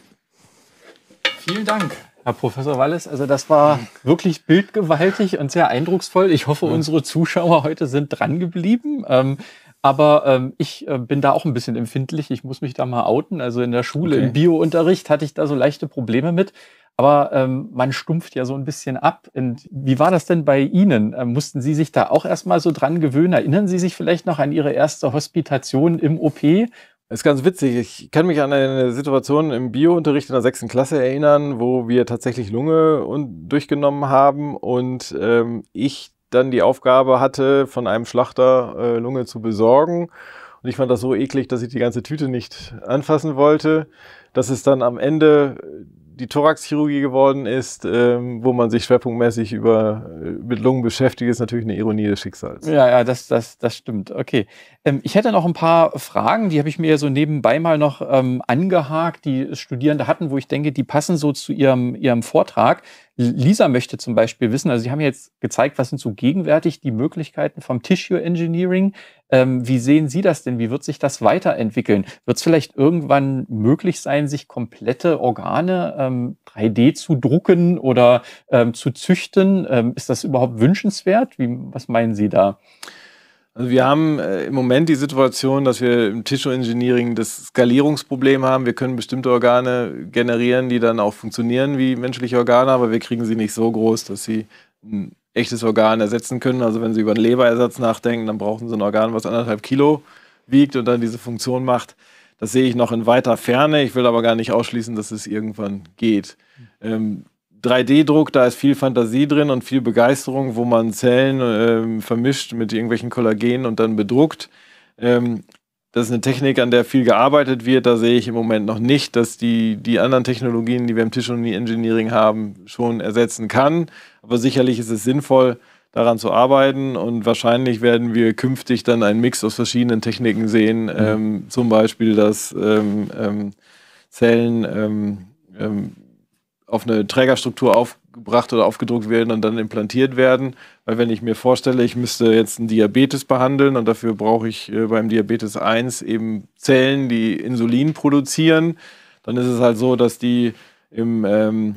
vielen Dank. Herr Professor Wallis, also das war wirklich bildgewaltig und sehr eindrucksvoll. Ich hoffe, unsere Zuschauer heute sind dran geblieben. Ähm, aber ähm, ich äh, bin da auch ein bisschen empfindlich. Ich muss mich da mal outen. Also in der Schule, okay. im Biounterricht hatte ich da so leichte Probleme mit. Aber ähm, man stumpft ja so ein bisschen ab. Und wie war das denn bei Ihnen? Ähm, mussten Sie sich da auch erstmal so dran gewöhnen? Erinnern Sie sich vielleicht noch an Ihre erste Hospitation im OP? Das ist ganz witzig. Ich kann mich an eine Situation im Biounterricht in der sechsten Klasse erinnern, wo wir tatsächlich Lunge und durchgenommen haben und ähm, ich dann die Aufgabe hatte, von einem Schlachter äh, Lunge zu besorgen. Und ich fand das so eklig, dass ich die ganze Tüte nicht anfassen wollte, dass es dann am Ende äh, die Thoraxchirurgie geworden ist, ähm, wo man sich schwerpunktmäßig über, äh, mit Lungen beschäftigt, ist natürlich eine Ironie des Schicksals. Ja, ja, das, das, das stimmt. Okay. Ähm, ich hätte noch ein paar Fragen, die habe ich mir so nebenbei mal noch ähm, angehakt, die Studierende hatten, wo ich denke, die passen so zu ihrem, ihrem Vortrag. Lisa möchte zum Beispiel wissen, also Sie haben jetzt gezeigt, was sind so gegenwärtig die Möglichkeiten vom Tissue Engineering. Ähm, wie sehen Sie das denn? Wie wird sich das weiterentwickeln? Wird es vielleicht irgendwann möglich sein, sich komplette Organe ähm, 3D zu drucken oder ähm, zu züchten? Ähm, ist das überhaupt wünschenswert? Wie, was meinen Sie da? Also wir haben äh, im Moment die Situation, dass wir im Tissue Engineering das Skalierungsproblem haben. Wir können bestimmte Organe generieren, die dann auch funktionieren wie menschliche Organe, aber wir kriegen sie nicht so groß, dass sie ein echtes Organ ersetzen können. Also wenn Sie über einen Leberersatz nachdenken, dann brauchen Sie ein Organ, was anderthalb Kilo wiegt und dann diese Funktion macht. Das sehe ich noch in weiter Ferne. Ich will aber gar nicht ausschließen, dass es irgendwann geht. Ähm, 3D-Druck, da ist viel Fantasie drin und viel Begeisterung, wo man Zellen äh, vermischt mit irgendwelchen Kollagen und dann bedruckt. Ähm, das ist eine Technik, an der viel gearbeitet wird. Da sehe ich im Moment noch nicht, dass die, die anderen Technologien, die wir im Tisch und Tischologie Engineering haben, schon ersetzen kann. Aber sicherlich ist es sinnvoll, daran zu arbeiten und wahrscheinlich werden wir künftig dann einen Mix aus verschiedenen Techniken sehen. Mhm. Ähm, zum Beispiel, dass ähm, ähm Zellen ähm, ähm, auf eine Trägerstruktur aufgebracht oder aufgedruckt werden und dann implantiert werden. Weil wenn ich mir vorstelle, ich müsste jetzt einen Diabetes behandeln und dafür brauche ich äh, beim Diabetes 1 eben Zellen, die Insulin produzieren, dann ist es halt so, dass die im ähm,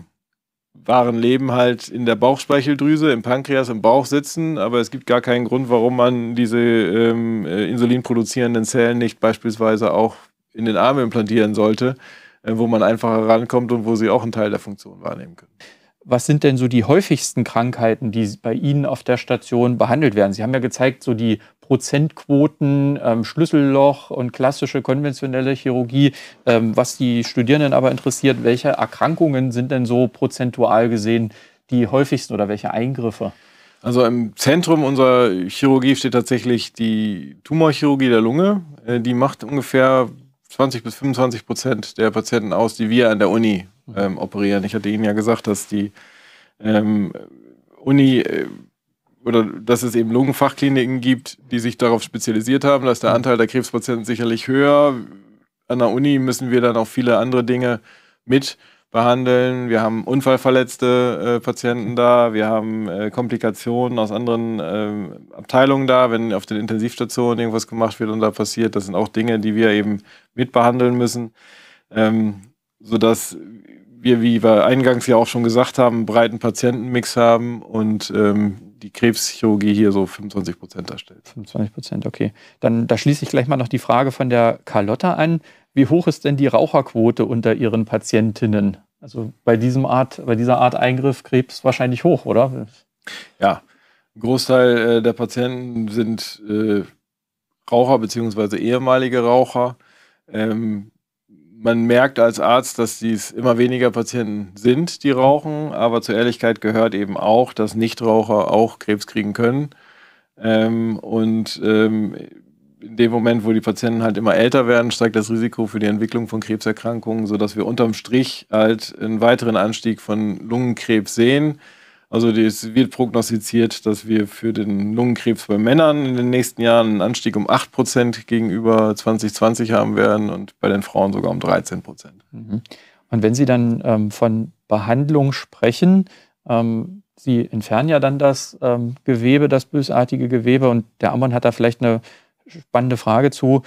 wahren Leben halt in der Bauchspeicheldrüse, im Pankreas, im Bauch sitzen, aber es gibt gar keinen Grund, warum man diese ähm, äh, insulinproduzierenden Zellen nicht beispielsweise auch in den Arm implantieren sollte. Äh, wo man einfacher rankommt und wo sie auch einen Teil der Funktion wahrnehmen können. Was sind denn so die häufigsten Krankheiten, die bei Ihnen auf der Station behandelt werden? Sie haben ja gezeigt, so die Prozentquoten, ähm, Schlüsselloch und klassische konventionelle Chirurgie. Ähm, was die Studierenden aber interessiert, welche Erkrankungen sind denn so prozentual gesehen die häufigsten oder welche Eingriffe? Also im Zentrum unserer Chirurgie steht tatsächlich die Tumorchirurgie der Lunge. Äh, die macht ungefähr 20 bis 25 Prozent der Patienten aus, die wir an der Uni ähm, operieren. Ich hatte Ihnen ja gesagt, dass die ähm, Uni äh, oder dass es eben Lungenfachkliniken gibt, die sich darauf spezialisiert haben. dass der Anteil der Krebspatienten sicherlich höher. An der Uni müssen wir dann auch viele andere Dinge mit behandeln, wir haben unfallverletzte äh, Patienten da, wir haben äh, Komplikationen aus anderen äh, Abteilungen da, wenn auf den Intensivstationen irgendwas gemacht wird und da passiert. Das sind auch Dinge, die wir eben mitbehandeln müssen, ähm, sodass wir, wie wir eingangs ja auch schon gesagt haben, einen breiten Patientenmix haben und ähm, die Krebschirurgie hier so 25 Prozent darstellt. 25 Prozent, okay. Dann da schließe ich gleich mal noch die Frage von der Carlotta an. Wie hoch ist denn die Raucherquote unter Ihren Patientinnen? Also bei, diesem Art, bei dieser Art Eingriff Krebs wahrscheinlich hoch, oder? Ja, ein Großteil äh, der Patienten sind äh, Raucher bzw. ehemalige Raucher. Ähm, man merkt als Arzt, dass dies immer weniger Patienten sind, die rauchen, aber zur Ehrlichkeit gehört eben auch, dass Nichtraucher auch Krebs kriegen können. Ähm, und ähm, in dem Moment, wo die Patienten halt immer älter werden, steigt das Risiko für die Entwicklung von Krebserkrankungen, sodass wir unterm Strich halt einen weiteren Anstieg von Lungenkrebs sehen. Also es wird prognostiziert, dass wir für den Lungenkrebs bei Männern in den nächsten Jahren einen Anstieg um 8% gegenüber 2020 haben werden und bei den Frauen sogar um 13%. Mhm. Und wenn Sie dann ähm, von Behandlung sprechen, ähm, Sie entfernen ja dann das ähm, Gewebe, das bösartige Gewebe und der Amon hat da vielleicht eine spannende Frage zu.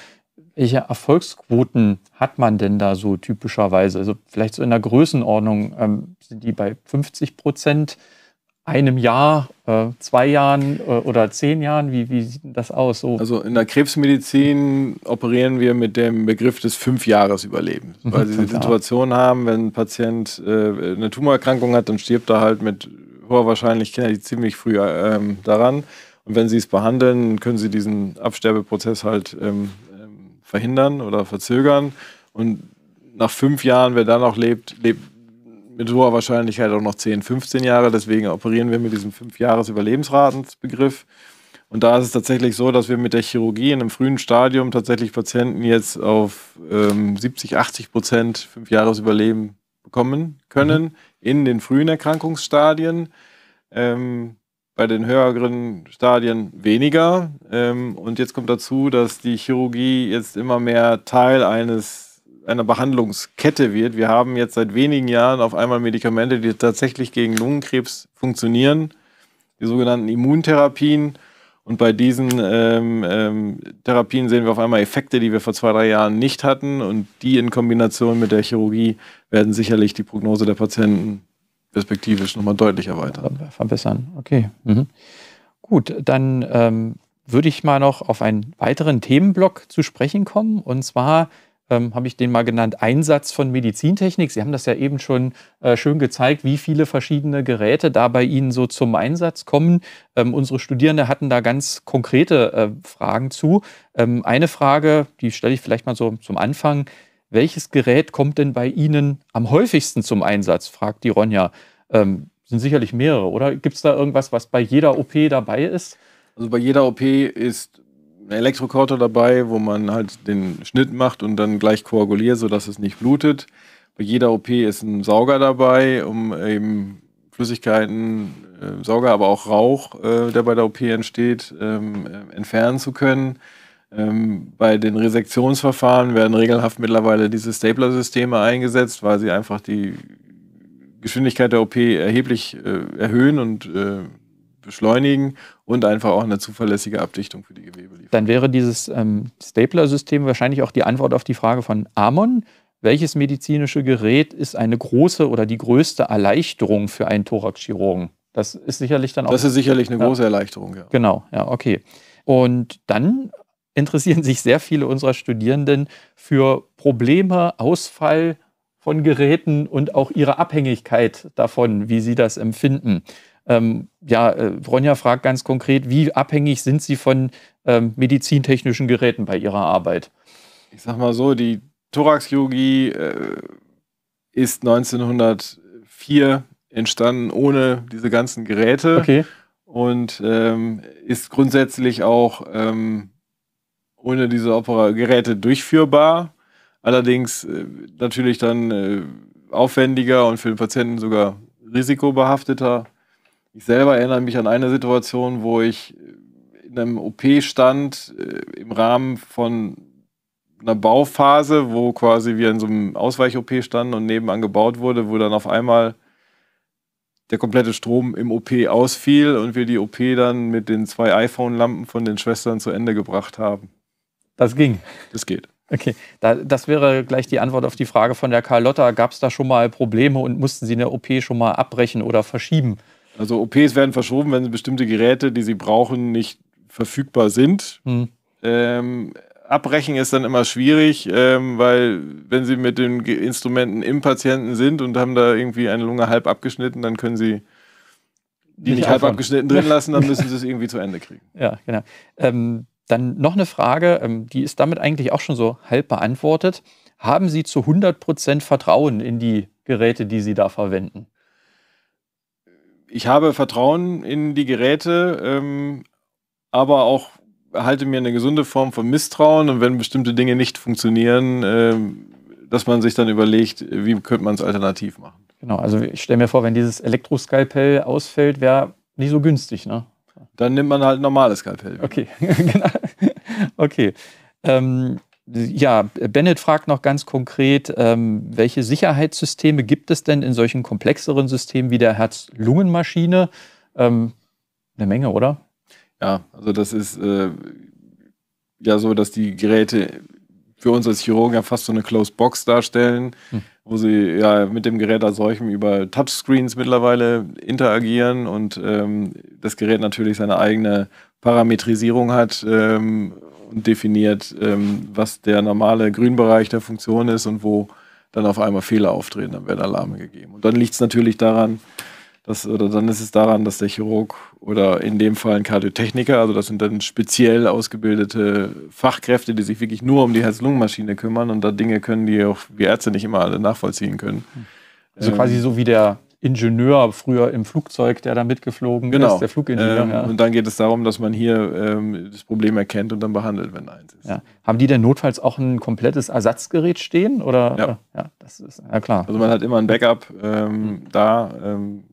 Welche Erfolgsquoten hat man denn da so typischerweise? Also vielleicht so in der Größenordnung ähm, sind die bei 50 Prozent, einem Jahr, äh, zwei Jahren äh, oder zehn Jahren? Wie, wie sieht das aus? So. Also in der Krebsmedizin operieren wir mit dem Begriff des Fünfjahresüberlebens, mhm, weil sie die Situation haben, wenn ein Patient äh, eine Tumorerkrankung hat, dann stirbt er halt mit hoher Wahrscheinlichkeit ziemlich früh äh, ähm, daran. Und wenn sie es behandeln, können sie diesen Absterbeprozess halt ähm, ähm, verhindern oder verzögern. Und nach fünf Jahren, wer dann noch lebt, lebt mit hoher Wahrscheinlichkeit auch noch 10, 15 Jahre. Deswegen operieren wir mit diesem fünf jahres überlebensratensbegriff Und da ist es tatsächlich so, dass wir mit der Chirurgie in einem frühen Stadium tatsächlich Patienten jetzt auf ähm, 70, 80 Prozent fünf jahres überleben bekommen können mhm. in den frühen Erkrankungsstadien. Ähm, bei den höheren Stadien weniger. Ähm, und jetzt kommt dazu, dass die Chirurgie jetzt immer mehr Teil eines einer Behandlungskette wird. Wir haben jetzt seit wenigen Jahren auf einmal Medikamente, die tatsächlich gegen Lungenkrebs funktionieren, die sogenannten Immuntherapien. Und bei diesen ähm, ähm, Therapien sehen wir auf einmal Effekte, die wir vor zwei, drei Jahren nicht hatten. Und die in Kombination mit der Chirurgie werden sicherlich die Prognose der Patienten perspektivisch nochmal deutlich erweitern. Verbessern, okay. Mhm. Gut, dann ähm, würde ich mal noch auf einen weiteren Themenblock zu sprechen kommen. Und zwar ähm, habe ich den mal genannt, Einsatz von Medizintechnik. Sie haben das ja eben schon äh, schön gezeigt, wie viele verschiedene Geräte da bei Ihnen so zum Einsatz kommen. Ähm, unsere Studierende hatten da ganz konkrete äh, Fragen zu. Ähm, eine Frage, die stelle ich vielleicht mal so zum Anfang welches Gerät kommt denn bei Ihnen am häufigsten zum Einsatz? fragt die Ronja. Ähm, sind sicherlich mehrere, oder? Gibt es da irgendwas, was bei jeder OP dabei ist? Also bei jeder OP ist ein Elektrokorter dabei, wo man halt den Schnitt macht und dann gleich koaguliert, sodass es nicht blutet. Bei jeder OP ist ein Sauger dabei, um eben Flüssigkeiten, äh, Sauger, aber auch Rauch, äh, der bei der OP entsteht, ähm, äh, entfernen zu können. Ähm, bei den Resektionsverfahren werden regelhaft mittlerweile diese Stapler-Systeme eingesetzt, weil sie einfach die Geschwindigkeit der OP erheblich äh, erhöhen und äh, beschleunigen und einfach auch eine zuverlässige Abdichtung für die Gewebe liefern. Dann wäre dieses ähm, Stapler-System wahrscheinlich auch die Antwort auf die Frage von Amon. Welches medizinische Gerät ist eine große oder die größte Erleichterung für einen Thoraxchirurgen? Das ist sicherlich dann auch. Das ist sicherlich eine ja. große Erleichterung, ja. Genau, ja, okay. Und dann interessieren sich sehr viele unserer Studierenden für Probleme, Ausfall von Geräten und auch ihre Abhängigkeit davon, wie sie das empfinden. Ähm, ja, äh, Ronja fragt ganz konkret, wie abhängig sind Sie von ähm, medizintechnischen Geräten bei Ihrer Arbeit? Ich sag mal so, die Thoraxchirurgie äh, ist 1904 entstanden ohne diese ganzen Geräte okay. und ähm, ist grundsätzlich auch ähm, ohne diese Opera Geräte durchführbar. Allerdings äh, natürlich dann äh, aufwendiger und für den Patienten sogar risikobehafteter. Ich selber erinnere mich an eine Situation, wo ich äh, in einem OP stand äh, im Rahmen von einer Bauphase, wo quasi wir in so einem Ausweich-OP standen und nebenan gebaut wurde, wo dann auf einmal der komplette Strom im OP ausfiel und wir die OP dann mit den zwei iPhone-Lampen von den Schwestern zu Ende gebracht haben. Das ging. Das geht. Okay, da, das wäre gleich die Antwort auf die Frage von der Carlotta. Gab es da schon mal Probleme und mussten Sie eine OP schon mal abbrechen oder verschieben? Also OPs werden verschoben, wenn bestimmte Geräte, die sie brauchen, nicht verfügbar sind. Hm. Ähm, abbrechen ist dann immer schwierig, ähm, weil wenn sie mit den Instrumenten im Patienten sind und haben da irgendwie eine Lunge halb abgeschnitten, dann können sie die nicht, nicht halb abgeschnitten drin lassen, dann müssen sie es irgendwie zu Ende kriegen. Ja, genau. Ähm, dann noch eine Frage, ähm, die ist damit eigentlich auch schon so halb beantwortet. Haben Sie zu 100% Vertrauen in die Geräte, die Sie da verwenden? Ich habe Vertrauen in die Geräte, ähm, aber auch halte mir eine gesunde Form von Misstrauen und wenn bestimmte Dinge nicht funktionieren, ähm, dass man sich dann überlegt, wie könnte man es alternativ machen. Genau, also ich stelle mir vor, wenn dieses Elektroskalpell ausfällt, wäre nicht so günstig, ne? Dann nimmt man halt normales Skalpell. Okay, genau. okay. Ähm, ja, Bennett fragt noch ganz konkret, ähm, welche Sicherheitssysteme gibt es denn in solchen komplexeren Systemen wie der Herz-Lungen-Maschine? Ähm, eine Menge, oder? Ja, also das ist äh, ja so, dass die Geräte für uns als Chirurgen ja fast so eine Closed Box darstellen, hm. wo sie ja mit dem Gerät als solchem über Touchscreens mittlerweile interagieren und ähm, das Gerät natürlich seine eigene Parametrisierung hat ähm, und definiert, ähm, was der normale Grünbereich der Funktion ist und wo dann auf einmal Fehler auftreten, dann werden Alarme gegeben. Und dann liegt es natürlich daran, das, oder dann ist es daran, dass der Chirurg oder in dem Fall ein Kardiotechniker, also das sind dann speziell ausgebildete Fachkräfte, die sich wirklich nur um die Herz-Lungen-Maschine kümmern und da Dinge können, die auch wir Ärzte nicht immer alle nachvollziehen können. Also ähm, quasi so wie der Ingenieur früher im Flugzeug, der da mitgeflogen genau. ist, der Flugingenieur. Ähm, ja. Und dann geht es darum, dass man hier ähm, das Problem erkennt und dann behandelt, wenn eins ist. Ja. Haben die denn notfalls auch ein komplettes Ersatzgerät stehen? Oder? Ja, ja das ist ja klar. Also man hat immer ein Backup ähm, mhm. da. Ähm,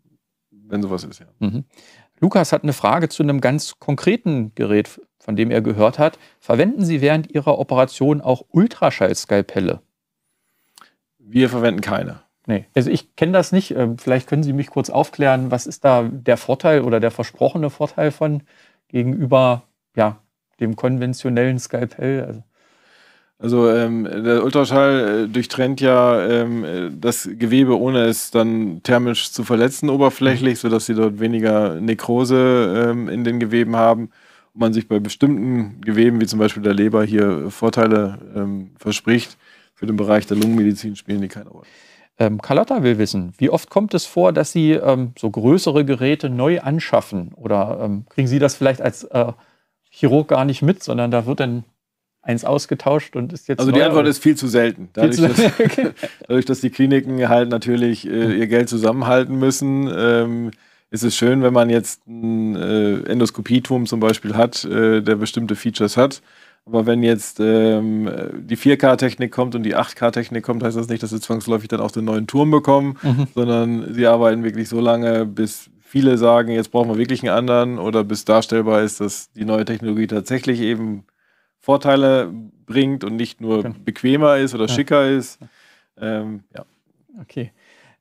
wenn sowas ist, ja. Mhm. Lukas hat eine Frage zu einem ganz konkreten Gerät, von dem er gehört hat. Verwenden Sie während Ihrer Operation auch Ultraschallskalpelle? Wir verwenden keine. Nee, also ich kenne das nicht. Ähm, vielleicht können Sie mich kurz aufklären, was ist da der Vorteil oder der versprochene Vorteil von gegenüber ja, dem konventionellen Skalpell? Also also ähm, der Ultraschall äh, durchtrennt ja ähm, äh, das Gewebe, ohne es dann thermisch zu verletzen, oberflächlich, mhm. sodass sie dort weniger Nekrose ähm, in den Geweben haben und man sich bei bestimmten Geweben, wie zum Beispiel der Leber, hier Vorteile ähm, verspricht. Für den Bereich der Lungenmedizin spielen die keine Rolle. Ähm, Carlotta will wissen, wie oft kommt es vor, dass Sie ähm, so größere Geräte neu anschaffen? Oder ähm, kriegen Sie das vielleicht als äh, Chirurg gar nicht mit, sondern da wird dann eins ausgetauscht und ist jetzt. Also die Antwort ist viel zu selten. Dadurch, zu Dass, dadurch dass, die Kliniken halt natürlich äh, ihr Geld zusammenhalten müssen, ähm, ist es schön, wenn man jetzt ein äh, Endoskopieturm zum Beispiel hat, äh, der bestimmte Features hat. Aber wenn jetzt ähm, die 4K-Technik kommt und die 8K-Technik kommt, heißt das nicht, dass sie zwangsläufig dann auch den neuen Turm bekommen, mhm. sondern sie arbeiten wirklich so lange, bis viele sagen, jetzt brauchen wir wirklich einen anderen oder bis darstellbar ist, dass die neue Technologie tatsächlich eben Vorteile bringt und nicht nur okay. bequemer ist oder ja. schicker ist. Ähm, ja. Okay.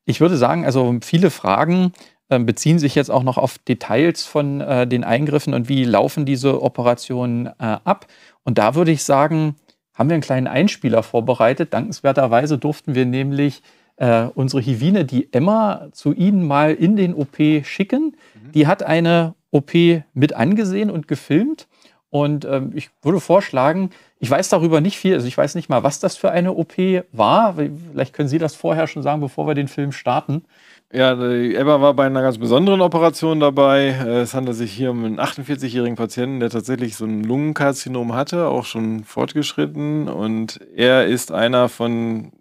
Ich würde sagen, also viele Fragen äh, beziehen sich jetzt auch noch auf Details von äh, den Eingriffen und wie laufen diese Operationen äh, ab. Und da würde ich sagen, haben wir einen kleinen Einspieler vorbereitet. Dankenswerterweise durften wir nämlich äh, unsere Hivine, die Emma, zu Ihnen mal in den OP schicken. Mhm. Die hat eine OP mit angesehen und gefilmt. Und ähm, ich würde vorschlagen, ich weiß darüber nicht viel, also ich weiß nicht mal, was das für eine OP war. Vielleicht können Sie das vorher schon sagen, bevor wir den Film starten. Ja, äh, Ebba war bei einer ganz besonderen Operation dabei. Äh, es handelt sich hier um einen 48-jährigen Patienten, der tatsächlich so ein Lungenkarzinom hatte, auch schon fortgeschritten. Und er ist einer von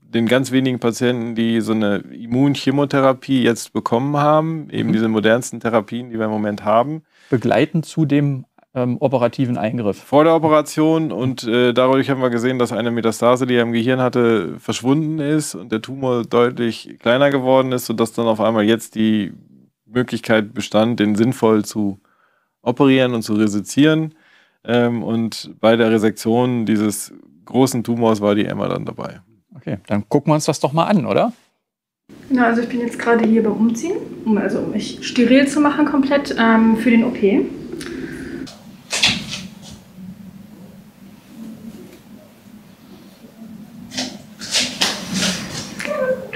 den ganz wenigen Patienten, die so eine Immunchemotherapie jetzt bekommen haben, eben mhm. diese modernsten Therapien, die wir im Moment haben. Begleitend zu dem ähm, operativen Eingriff. Vor der Operation und äh, dadurch haben wir gesehen, dass eine Metastase, die er im Gehirn hatte, verschwunden ist und der Tumor deutlich kleiner geworden ist, sodass dann auf einmal jetzt die Möglichkeit bestand, den sinnvoll zu operieren und zu resizieren. Ähm, und bei der Resektion dieses großen Tumors war die Emma dann dabei. Okay, dann gucken wir uns das doch mal an, oder? Genau, also ich bin jetzt gerade hier beim Umziehen, um also mich steril zu machen komplett ähm, für den OP.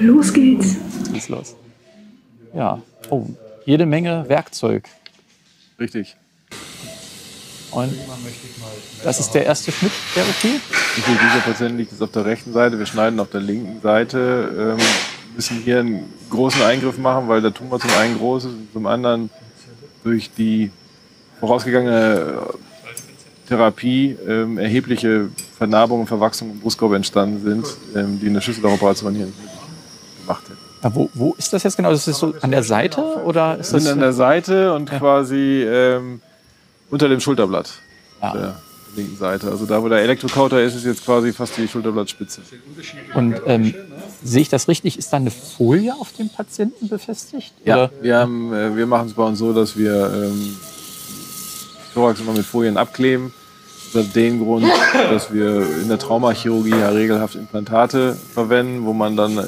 Los geht's. Geht's los. Ja. Oh, jede Menge Werkzeug. Richtig. Und das ist der erste Schnitt der OP? Okay, dieser Patient liegt jetzt auf der rechten Seite. Wir schneiden auf der linken Seite. Wir ähm, müssen hier einen großen Eingriff machen, weil der Tumor zum einen groß ist und zum anderen durch die vorausgegangene Therapie ähm, erhebliche Vernarbungen, Verwachsungen im Brustkorb entstanden sind, ähm, die in der Schlüsseloperation hier gemacht hätte. Ja, ah, wo, wo ist das jetzt genau? Ist das so an der Seite oder ist das? an der äh, Seite und ja. quasi ähm, unter dem Schulterblatt. Ja. Ah. Der linken Seite. Also da, wo der Elektrokauter ist, ist jetzt quasi fast die Schulterblattspitze. Und ähm, sehe ich das richtig? Ist da eine Folie auf dem Patienten befestigt? Ja, oder? wir, äh, wir machen es bei uns so, dass wir ähm, Thorax immer mit Folien abkleben. Aus den Grund, dass wir in der Traumachirurgie ja regelhaft Implantate verwenden, wo man dann äh,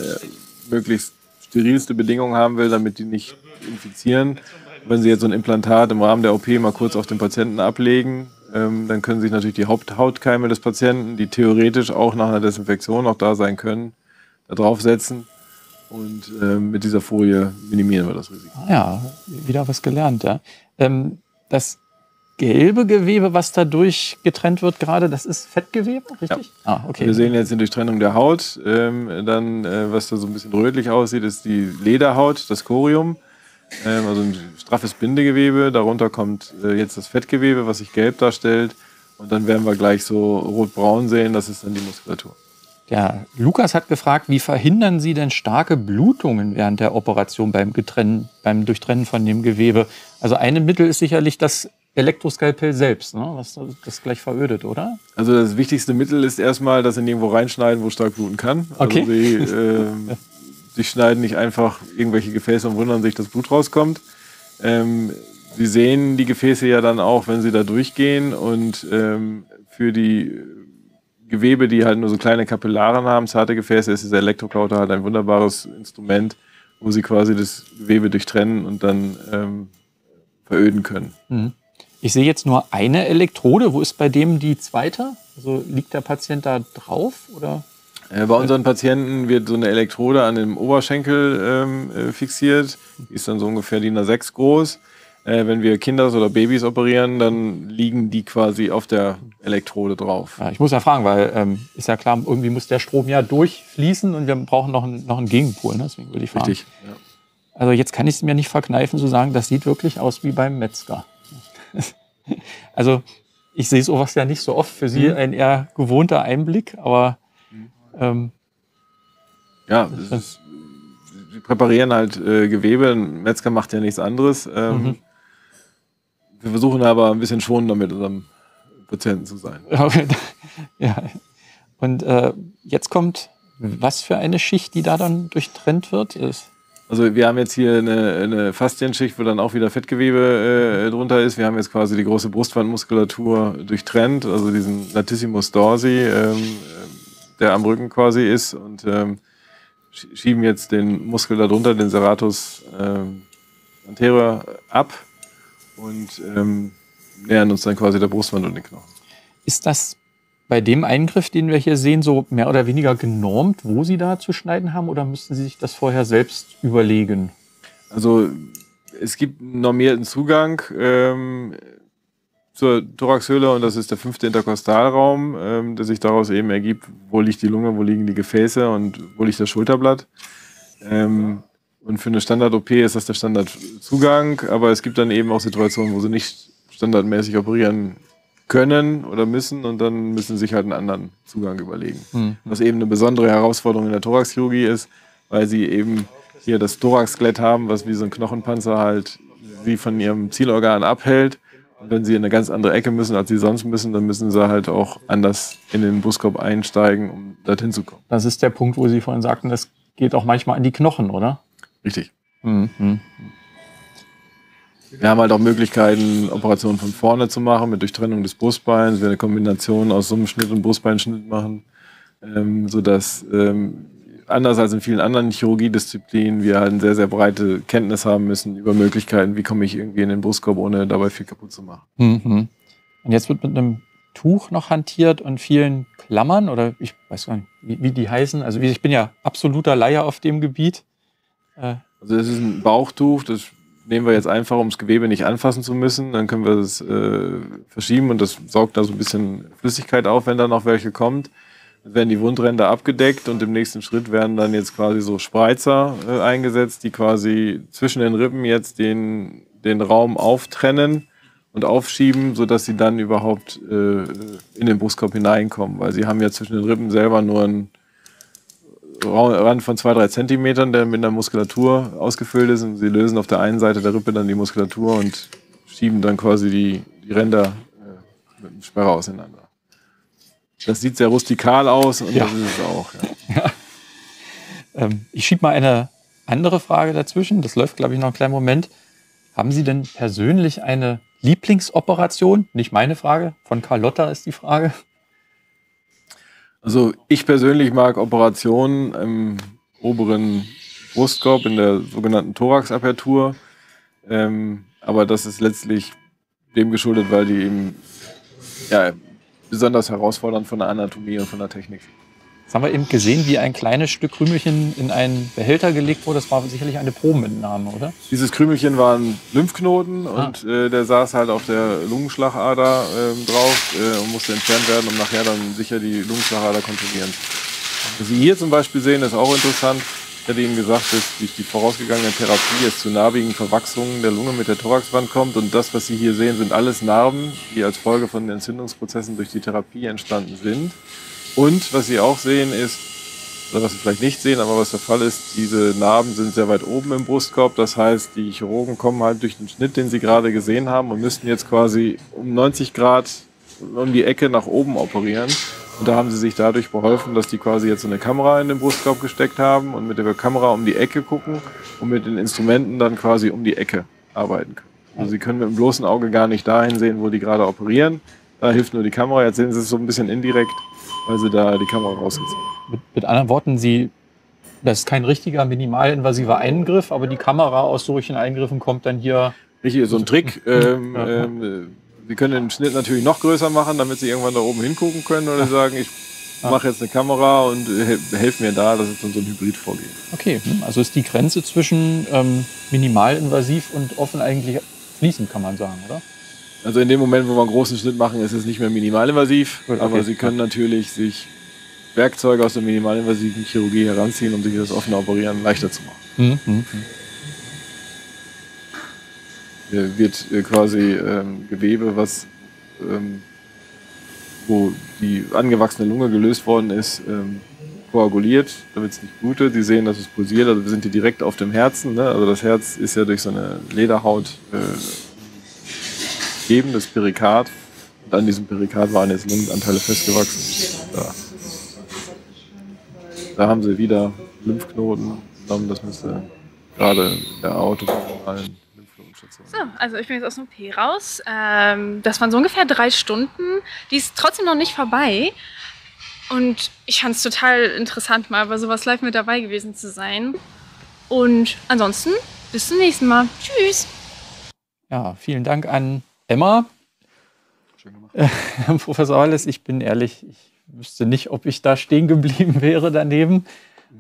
möglichst sterilste Bedingungen haben will, damit die nicht infizieren. Wenn sie jetzt so ein Implantat im Rahmen der OP mal kurz auf den Patienten ablegen, ähm, dann können sich natürlich die Haupthautkeime des Patienten, die theoretisch auch nach einer Desinfektion auch da sein können, da draufsetzen. Und ähm, mit dieser Folie minimieren wir das Risiko. Ja, wieder was gelernt. Ja. Ähm, das gelbe Gewebe, was dadurch getrennt wird gerade, das ist Fettgewebe, richtig? Ja. Ah, ah, okay. Wir sehen jetzt die Durchtrennung der Haut. Ähm, dann, äh, was da so ein bisschen rötlich aussieht, ist die Lederhaut, das Chorium. Ähm, also ein straffes Bindegewebe. Darunter kommt äh, jetzt das Fettgewebe, was sich gelb darstellt. Und dann werden wir gleich so rot-braun sehen. Das ist dann die Muskulatur. Ja, Lukas hat gefragt, wie verhindern Sie denn starke Blutungen während der Operation beim, Getrennen, beim Durchtrennen von dem Gewebe? Also ein Mittel ist sicherlich, dass Elektroskalpell selbst, ne? was das gleich verödet, oder? Also das wichtigste Mittel ist erstmal, dass sie nirgendwo reinschneiden, wo stark bluten kann. Also okay. Also sie, äh, sie schneiden nicht einfach irgendwelche Gefäße und wundern sich, dass Blut rauskommt. Ähm, sie sehen die Gefäße ja dann auch, wenn sie da durchgehen und ähm, für die Gewebe, die halt nur so kleine Kapillaren haben, zarte Gefäße, ist dieser Elektroklauter halt ein wunderbares Instrument, wo sie quasi das Gewebe durchtrennen und dann ähm, veröden können. Mhm. Ich sehe jetzt nur eine Elektrode. Wo ist bei dem die zweite? Also liegt der Patient da drauf oder? Äh, bei unseren Patienten wird so eine Elektrode an dem Oberschenkel ähm, äh, fixiert, die ist dann so ungefähr DIN A6 groß. Äh, wenn wir Kinder oder Babys operieren, dann liegen die quasi auf der Elektrode drauf. Ja, ich muss ja fragen, weil ähm, ist ja klar, irgendwie muss der Strom ja durchfließen und wir brauchen noch einen, noch einen Gegenpol, ne? deswegen würde ich fragen. Richtig, ja. Also jetzt kann ich es mir nicht verkneifen zu sagen, das sieht wirklich aus wie beim Metzger. also ich sehe sowas ja nicht so oft. Für Sie mhm. ein eher gewohnter Einblick, aber mhm. ähm, ja, ist, sie präparieren halt äh, Gewebe. Ein Metzger macht ja nichts anderes. Ähm, mhm. Wir versuchen aber ein bisschen schonender mit unserem Patienten zu sein. Okay. Ja. Und äh, jetzt kommt was für eine Schicht, die da dann durchtrennt wird? Ist also wir haben jetzt hier eine, eine Faszienschicht, wo dann auch wieder Fettgewebe äh, drunter ist. Wir haben jetzt quasi die große Brustwandmuskulatur durchtrennt, also diesen Latissimus dorsi, ähm, äh, der am Rücken quasi ist und ähm, schieben jetzt den Muskel darunter, den Serratus ähm, anterior ab und ähm, nähern uns dann quasi der Brustwand und den Knochen. Ist das bei dem Eingriff, den wir hier sehen, so mehr oder weniger genormt, wo Sie da zu schneiden haben? Oder müssten Sie sich das vorher selbst überlegen? Also es gibt einen normierten Zugang ähm, zur Thoraxhöhle und das ist der fünfte Interkostalraum, ähm, der sich daraus eben ergibt, wo liegt die Lunge, wo liegen die Gefäße und wo liegt das Schulterblatt. Ähm, und für eine Standard-OP ist das der Standardzugang, aber es gibt dann eben auch Situationen, wo sie nicht standardmäßig operieren können oder müssen und dann müssen sie sich halt einen anderen Zugang überlegen. Mhm. Was eben eine besondere Herausforderung in der Thoraxchirurgie ist, weil sie eben hier das Thoraxskelett haben, was wie so ein Knochenpanzer halt sie von ihrem Zielorgan abhält. Und wenn sie in eine ganz andere Ecke müssen, als sie sonst müssen, dann müssen sie halt auch anders in den Buskorb einsteigen, um dorthin zu kommen. Das ist der Punkt, wo Sie vorhin sagten, das geht auch manchmal an die Knochen, oder? Richtig. Mhm. Wir haben halt auch Möglichkeiten, Operationen von vorne zu machen, mit Durchtrennung des Brustbeins. Wir eine Kombination aus Summenschnitt und Brustbeinschnitt machen, ähm, sodass ähm, anders als in vielen anderen Chirurgiedisziplinen wir halt eine sehr, sehr breite Kenntnis haben müssen über Möglichkeiten, wie komme ich irgendwie in den Brustkorb, ohne dabei viel kaputt zu machen. Mhm. Und jetzt wird mit einem Tuch noch hantiert und vielen Klammern oder ich weiß gar nicht, wie, wie die heißen. Also ich bin ja absoluter Laie auf dem Gebiet. Äh, also es ist ein Bauchtuch, das nehmen wir jetzt einfach, um das Gewebe nicht anfassen zu müssen. Dann können wir es äh, verschieben und das saugt da so ein bisschen Flüssigkeit auf, wenn da noch welche kommt. Dann werden die Wundränder abgedeckt und im nächsten Schritt werden dann jetzt quasi so Spreizer äh, eingesetzt, die quasi zwischen den Rippen jetzt den, den Raum auftrennen und aufschieben, sodass sie dann überhaupt äh, in den Brustkorb hineinkommen, weil sie haben ja zwischen den Rippen selber nur ein Rand von zwei, drei Zentimetern, der mit einer Muskulatur ausgefüllt ist. Und sie lösen auf der einen Seite der Rippe dann die Muskulatur und schieben dann quasi die, die Ränder äh, mit dem Sperrer auseinander. Das sieht sehr rustikal aus und ja. das ist es auch. Ja. ja. Ähm, ich schiebe mal eine andere Frage dazwischen. Das läuft, glaube ich, noch einen kleinen Moment. Haben Sie denn persönlich eine Lieblingsoperation? Nicht meine Frage. Von Carlotta ist die Frage. Also ich persönlich mag Operationen im oberen Brustkorb, in der sogenannten Thoraxapertur. Ähm, aber das ist letztlich dem geschuldet, weil die eben ja, besonders herausfordernd von der Anatomie und von der Technik sind. Das haben wir eben gesehen, wie ein kleines Stück Krümelchen in einen Behälter gelegt wurde. Das war sicherlich eine Probenentnahme, oder? Dieses Krümelchen war ein Lymphknoten ah. und äh, der saß halt auf der Lungenschlagader äh, drauf äh, und musste entfernt werden, um nachher dann sicher die Lungenschlagader kontrollieren. Was Sie hier zum Beispiel sehen, ist auch interessant. Ich hatte Ihnen gesagt, dass durch die vorausgegangene Therapie es zu narbigen Verwachsungen der Lunge mit der Thoraxwand kommt. Und das, was Sie hier sehen, sind alles Narben, die als Folge von Entzündungsprozessen durch die Therapie entstanden sind. Und was Sie auch sehen ist, oder was Sie vielleicht nicht sehen, aber was der Fall ist, diese Narben sind sehr weit oben im Brustkorb. Das heißt, die Chirurgen kommen halt durch den Schnitt, den Sie gerade gesehen haben und müssten jetzt quasi um 90 Grad um die Ecke nach oben operieren. Und da haben sie sich dadurch beholfen, dass die quasi jetzt so eine Kamera in den Brustkorb gesteckt haben und mit der Kamera um die Ecke gucken und mit den Instrumenten dann quasi um die Ecke arbeiten können. Also sie können mit dem bloßen Auge gar nicht dahin sehen, wo die gerade operieren. Da hilft nur die Kamera. Jetzt sehen sie es so ein bisschen indirekt weil sie da die Kamera rausgezogen haben. Mit, mit anderen Worten, sie, das ist kein richtiger minimalinvasiver Eingriff, aber die Kamera aus solchen Eingriffen kommt dann hier. Richtig, so ein Trick. Ähm, ja. ähm, sie können den Schnitt natürlich noch größer machen, damit sie irgendwann da oben hingucken können oder sagen, ich mache jetzt eine Kamera und äh, helfe mir da, dass es dann so ein Hybrid vorgeht. Okay, hm, also ist die Grenze zwischen ähm, minimalinvasiv und offen eigentlich fließend, kann man sagen, oder? Also in dem Moment, wo wir einen großen Schnitt machen, ist es nicht mehr minimalinvasiv, okay. aber Sie können natürlich sich Werkzeuge aus der minimalinvasiven Chirurgie heranziehen, um sich das offene Operieren leichter zu machen. Mhm. mhm. Hier wird äh, quasi ähm, Gewebe, was ähm, wo die angewachsene Lunge gelöst worden ist, ähm, koaguliert, damit es nicht blutet. Sie sehen, dass es pulsiert, also wir sind hier direkt auf dem Herzen. Ne? Also das Herz ist ja durch so eine Lederhaut äh, das Perikard. und an diesem Perikard waren jetzt Lungenanteile festgewachsen. Da, da haben sie wieder Lymphknoten genommen, das müsste gerade in der Autofallen. So, also ich bin jetzt aus dem P raus. Ähm, das waren so ungefähr drei Stunden. Die ist trotzdem noch nicht vorbei. Und ich fand es total interessant, mal bei sowas live mit dabei gewesen zu sein. Und ansonsten, bis zum nächsten Mal. Tschüss. Ja, vielen Dank an Emma. Schön gemacht. Herr Professor Wallis, ich bin ehrlich, ich wüsste nicht, ob ich da stehen geblieben wäre daneben.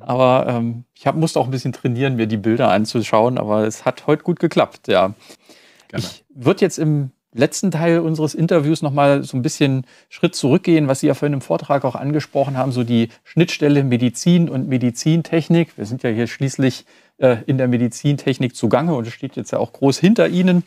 Aber ähm, ich hab, musste auch ein bisschen trainieren, mir die Bilder anzuschauen, aber es hat heute gut geklappt, ja. Gerne. Ich würde jetzt im letzten Teil unseres Interviews nochmal so ein bisschen Schritt zurückgehen, was Sie ja vorhin im Vortrag auch angesprochen haben, so die Schnittstelle Medizin und Medizintechnik. Wir sind ja hier schließlich äh, in der Medizintechnik zugange und es steht jetzt ja auch groß hinter Ihnen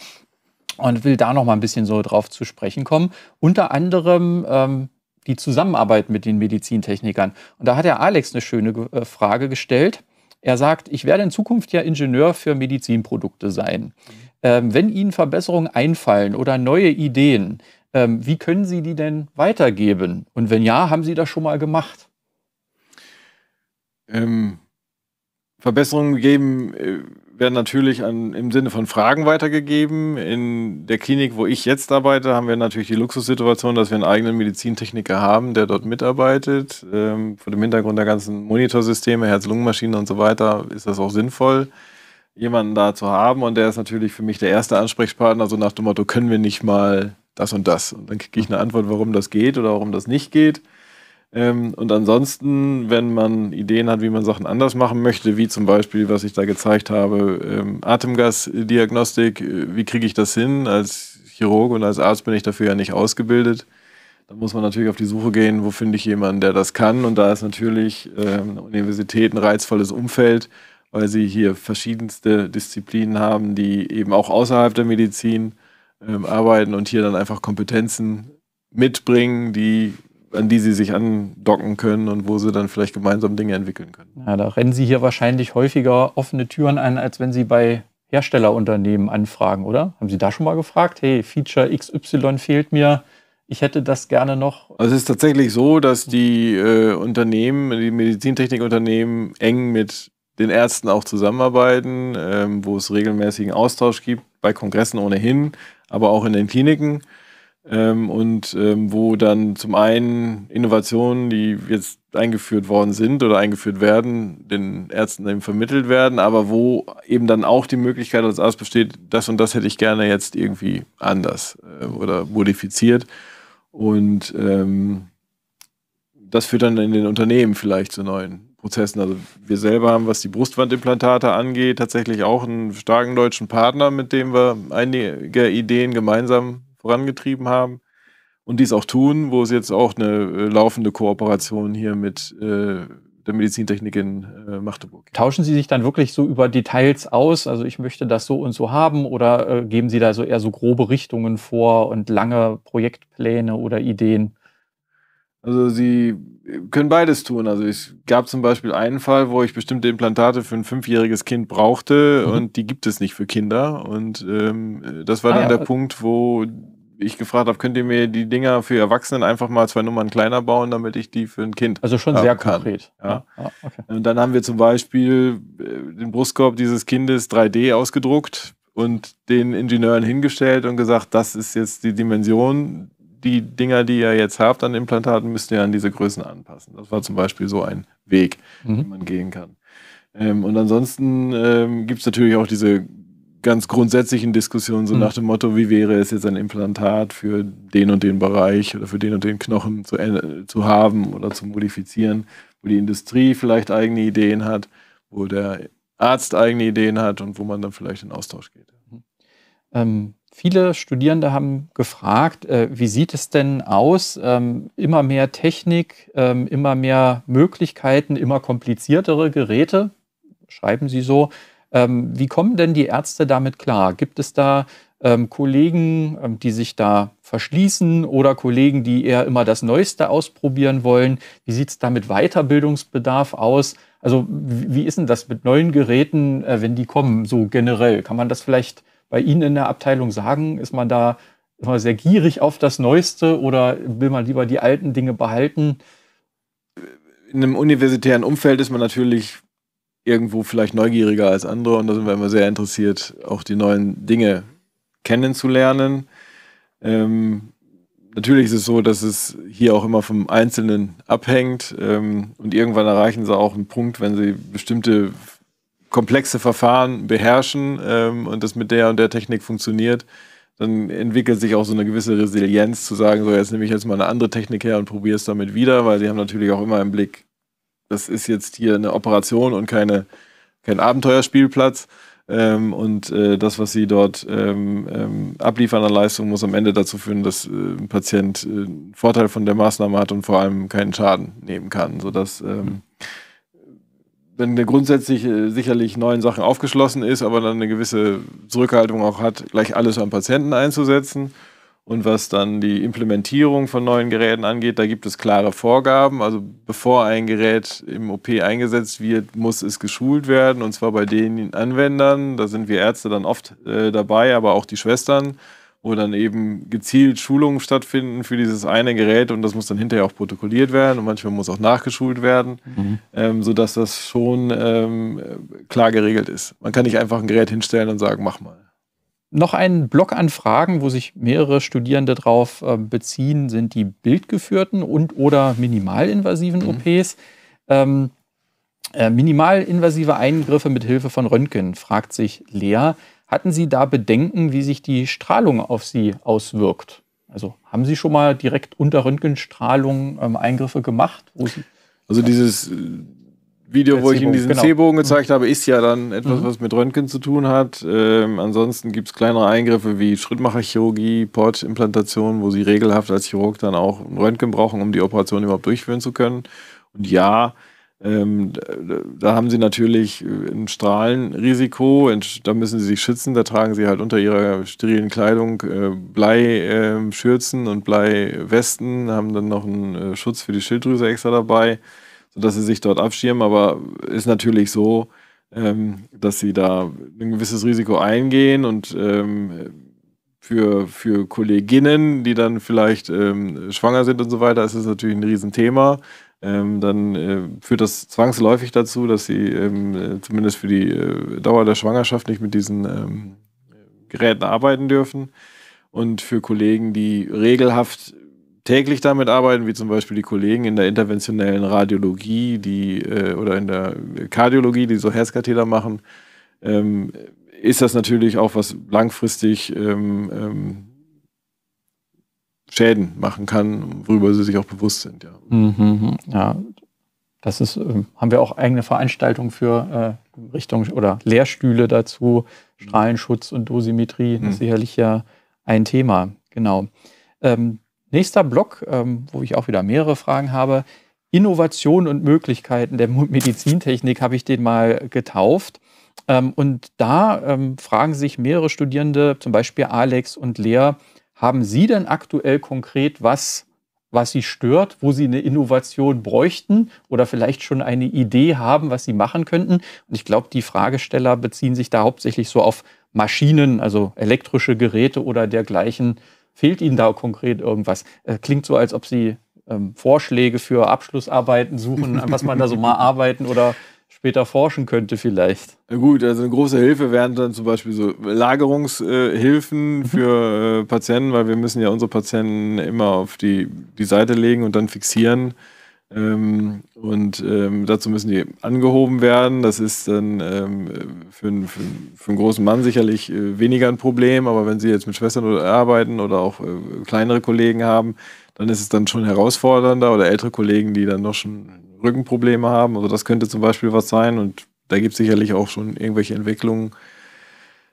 und will da noch mal ein bisschen so drauf zu sprechen kommen. Unter anderem ähm, die Zusammenarbeit mit den Medizintechnikern. Und da hat der Alex eine schöne äh, Frage gestellt. Er sagt, ich werde in Zukunft ja Ingenieur für Medizinprodukte sein. Ähm, wenn Ihnen Verbesserungen einfallen oder neue Ideen, ähm, wie können Sie die denn weitergeben? Und wenn ja, haben Sie das schon mal gemacht? Ähm, Verbesserungen gegeben äh, werden natürlich an, im Sinne von Fragen weitergegeben. In der Klinik, wo ich jetzt arbeite, haben wir natürlich die Luxussituation, dass wir einen eigenen Medizintechniker haben, der dort mitarbeitet. Ähm, vor dem Hintergrund der ganzen Monitorsysteme, Herz-Lungen-Maschinen und so weiter ist das auch sinnvoll, jemanden da zu haben. Und der ist natürlich für mich der erste Ansprechpartner, so nach dem Motto, können wir nicht mal das und das. Und dann kriege ich eine Antwort, warum das geht oder warum das nicht geht. Ähm, und ansonsten, wenn man Ideen hat, wie man Sachen anders machen möchte, wie zum Beispiel, was ich da gezeigt habe, ähm, Atemgasdiagnostik, äh, wie kriege ich das hin? Als Chirurg und als Arzt bin ich dafür ja nicht ausgebildet. Da muss man natürlich auf die Suche gehen, wo finde ich jemanden, der das kann. Und da ist natürlich ähm, eine Universität ein reizvolles Umfeld, weil sie hier verschiedenste Disziplinen haben, die eben auch außerhalb der Medizin ähm, arbeiten und hier dann einfach Kompetenzen mitbringen, die an die sie sich andocken können und wo sie dann vielleicht gemeinsam Dinge entwickeln können. Ja, da rennen sie hier wahrscheinlich häufiger offene Türen ein, als wenn sie bei Herstellerunternehmen anfragen, oder? Haben Sie da schon mal gefragt, hey, Feature XY fehlt mir, ich hätte das gerne noch? Also es ist tatsächlich so, dass die äh, Unternehmen, die Medizintechnikunternehmen eng mit den Ärzten auch zusammenarbeiten, ähm, wo es regelmäßigen Austausch gibt, bei Kongressen ohnehin, aber auch in den Kliniken. Ähm, und ähm, wo dann zum einen Innovationen, die jetzt eingeführt worden sind oder eingeführt werden, den Ärzten eben vermittelt werden, aber wo eben dann auch die Möglichkeit als Arzt besteht, das und das hätte ich gerne jetzt irgendwie anders äh, oder modifiziert. Und ähm, das führt dann in den Unternehmen vielleicht zu neuen Prozessen. Also wir selber haben, was die Brustwandimplantate angeht, tatsächlich auch einen starken deutschen Partner, mit dem wir einige Ideen gemeinsam vorangetrieben haben und dies auch tun, wo es jetzt auch eine äh, laufende Kooperation hier mit äh, der Medizintechnik in äh, Magdeburg gibt. Tauschen Sie sich dann wirklich so über Details aus? Also ich möchte das so und so haben oder äh, geben Sie da so eher so grobe Richtungen vor und lange Projektpläne oder Ideen? Also sie können beides tun. Also es gab zum Beispiel einen Fall, wo ich bestimmte Implantate für ein fünfjähriges Kind brauchte mhm. und die gibt es nicht für Kinder. Und ähm, das war ah, dann ja. der Punkt, wo ich gefragt habe, könnt ihr mir die Dinger für Erwachsenen einfach mal zwei Nummern kleiner bauen, damit ich die für ein Kind. Also schon sehr kann. konkret. Ja. Ah, okay. Und dann haben wir zum Beispiel äh, den Brustkorb dieses Kindes 3D ausgedruckt und den Ingenieuren hingestellt und gesagt, das ist jetzt die Dimension, die Dinger, die ihr jetzt habt an Implantaten, müsst ihr an diese Größen anpassen. Das war zum Beispiel so ein Weg, mhm. den man gehen kann. Ähm, und ansonsten ähm, gibt es natürlich auch diese ganz grundsätzlichen Diskussionen, so mhm. nach dem Motto, wie wäre es jetzt ein Implantat für den und den Bereich oder für den und den Knochen zu, äh, zu haben oder zu modifizieren, wo die Industrie vielleicht eigene Ideen hat, wo der Arzt eigene Ideen hat und wo man dann vielleicht in Austausch geht. Mhm. Ähm, Viele Studierende haben gefragt, äh, wie sieht es denn aus? Ähm, immer mehr Technik, ähm, immer mehr Möglichkeiten, immer kompliziertere Geräte, schreiben Sie so. Ähm, wie kommen denn die Ärzte damit klar? Gibt es da Kollegen, die sich da verschließen oder Kollegen, die eher immer das Neueste ausprobieren wollen? Wie sieht es da mit Weiterbildungsbedarf aus? Also wie ist denn das mit neuen Geräten, äh, wenn die kommen, so generell? Kann man das vielleicht bei Ihnen in der Abteilung sagen? Ist man da immer sehr gierig auf das Neueste oder will man lieber die alten Dinge behalten? In einem universitären Umfeld ist man natürlich irgendwo vielleicht neugieriger als andere und da sind wir immer sehr interessiert, auch die neuen Dinge kennenzulernen. Ähm, natürlich ist es so, dass es hier auch immer vom Einzelnen abhängt ähm, und irgendwann erreichen sie auch einen Punkt, wenn sie bestimmte komplexe Verfahren beherrschen ähm, und das mit der und der Technik funktioniert, dann entwickelt sich auch so eine gewisse Resilienz zu sagen, so jetzt nehme ich jetzt mal eine andere Technik her und probiere es damit wieder, weil sie haben natürlich auch immer im Blick, das ist jetzt hier eine Operation und keine, kein Abenteuerspielplatz. Ähm, und äh, das, was sie dort ähm, ähm, abliefern an Leistung, muss am Ende dazu führen, dass äh, ein Patient äh, einen Vorteil von der Maßnahme hat und vor allem keinen Schaden nehmen kann, sodass ähm, wenn der grundsätzlich äh, sicherlich neuen Sachen aufgeschlossen ist, aber dann eine gewisse Zurückhaltung auch hat, gleich alles am Patienten einzusetzen. Und was dann die Implementierung von neuen Geräten angeht, da gibt es klare Vorgaben. Also bevor ein Gerät im OP eingesetzt wird, muss es geschult werden. Und zwar bei den Anwendern. Da sind wir Ärzte dann oft äh, dabei, aber auch die Schwestern wo dann eben gezielt Schulungen stattfinden für dieses eine Gerät und das muss dann hinterher auch protokolliert werden und manchmal muss auch nachgeschult werden, mhm. ähm, sodass das schon ähm, klar geregelt ist. Man kann nicht einfach ein Gerät hinstellen und sagen, mach mal. Noch ein Block an Fragen, wo sich mehrere Studierende darauf äh, beziehen, sind die bildgeführten und oder minimalinvasiven mhm. OPs. Ähm, äh, minimalinvasive Eingriffe mit Hilfe von Röntgen, fragt sich Lea. Hatten Sie da Bedenken, wie sich die Strahlung auf Sie auswirkt? Also haben Sie schon mal direkt unter Röntgenstrahlung ähm, Eingriffe gemacht? also dieses äh, Video, wo ich Ihnen diesen genau. C-Bogen gezeigt mhm. habe, ist ja dann etwas, mhm. was mit Röntgen zu tun hat. Ähm, ansonsten gibt es kleinere Eingriffe wie Schrittmacherchirurgie, Portimplantation, wo Sie regelhaft als Chirurg dann auch Röntgen brauchen, um die Operation überhaupt durchführen zu können. Und ja, ähm, da haben sie natürlich äh, ein Strahlenrisiko, da müssen sie sich schützen, da tragen sie halt unter ihrer sterilen Kleidung äh, Bleischürzen ähm, äh, und Bleiwesten, haben dann noch einen äh, Schutz für die Schilddrüse extra dabei, sodass sie sich dort abschirmen, aber ist natürlich so, ähm, dass sie da ein gewisses Risiko eingehen und ähm, für, für Kolleginnen, die dann vielleicht ähm, schwanger sind und so weiter, ist es natürlich ein Riesenthema ähm, dann äh, führt das zwangsläufig dazu, dass sie ähm, äh, zumindest für die äh, Dauer der Schwangerschaft nicht mit diesen ähm, Geräten arbeiten dürfen. Und für Kollegen, die regelhaft täglich damit arbeiten, wie zum Beispiel die Kollegen in der interventionellen Radiologie die, äh, oder in der Kardiologie, die so Herzkatheter machen, ähm, ist das natürlich auch was langfristig ähm, ähm Schäden machen kann, worüber sie sich auch bewusst sind. Ja, mhm, ja das ist, ähm, haben wir auch eigene Veranstaltungen für äh, Richtung oder Lehrstühle dazu, Strahlenschutz und Dosimetrie, ist mhm. sicherlich ja ein Thema, genau. Ähm, nächster Block, ähm, wo ich auch wieder mehrere Fragen habe, Innovation und Möglichkeiten der Medizintechnik habe ich den mal getauft. Ähm, und da ähm, fragen sich mehrere Studierende, zum Beispiel Alex und Lea, haben Sie denn aktuell konkret was, was Sie stört, wo Sie eine Innovation bräuchten oder vielleicht schon eine Idee haben, was Sie machen könnten? Und ich glaube, die Fragesteller beziehen sich da hauptsächlich so auf Maschinen, also elektrische Geräte oder dergleichen. Fehlt Ihnen da konkret irgendwas? Äh, klingt so, als ob Sie ähm, Vorschläge für Abschlussarbeiten suchen, an was man da so mal arbeiten oder später forschen könnte vielleicht. Gut, also eine große Hilfe wären dann zum Beispiel so Lagerungshilfen mhm. für äh, Patienten, weil wir müssen ja unsere Patienten immer auf die, die Seite legen und dann fixieren. Ähm, und ähm, dazu müssen die angehoben werden. Das ist dann ähm, für, einen, für, für, einen großen Mann sicherlich äh, weniger ein Problem, aber wenn Sie jetzt mit Schwestern oder, arbeiten oder auch äh, kleinere Kollegen haben, dann ist es dann schon herausfordernder oder ältere Kollegen, die dann noch schon Rückenprobleme haben. Also das könnte zum Beispiel was sein und da gibt es sicherlich auch schon irgendwelche Entwicklungen.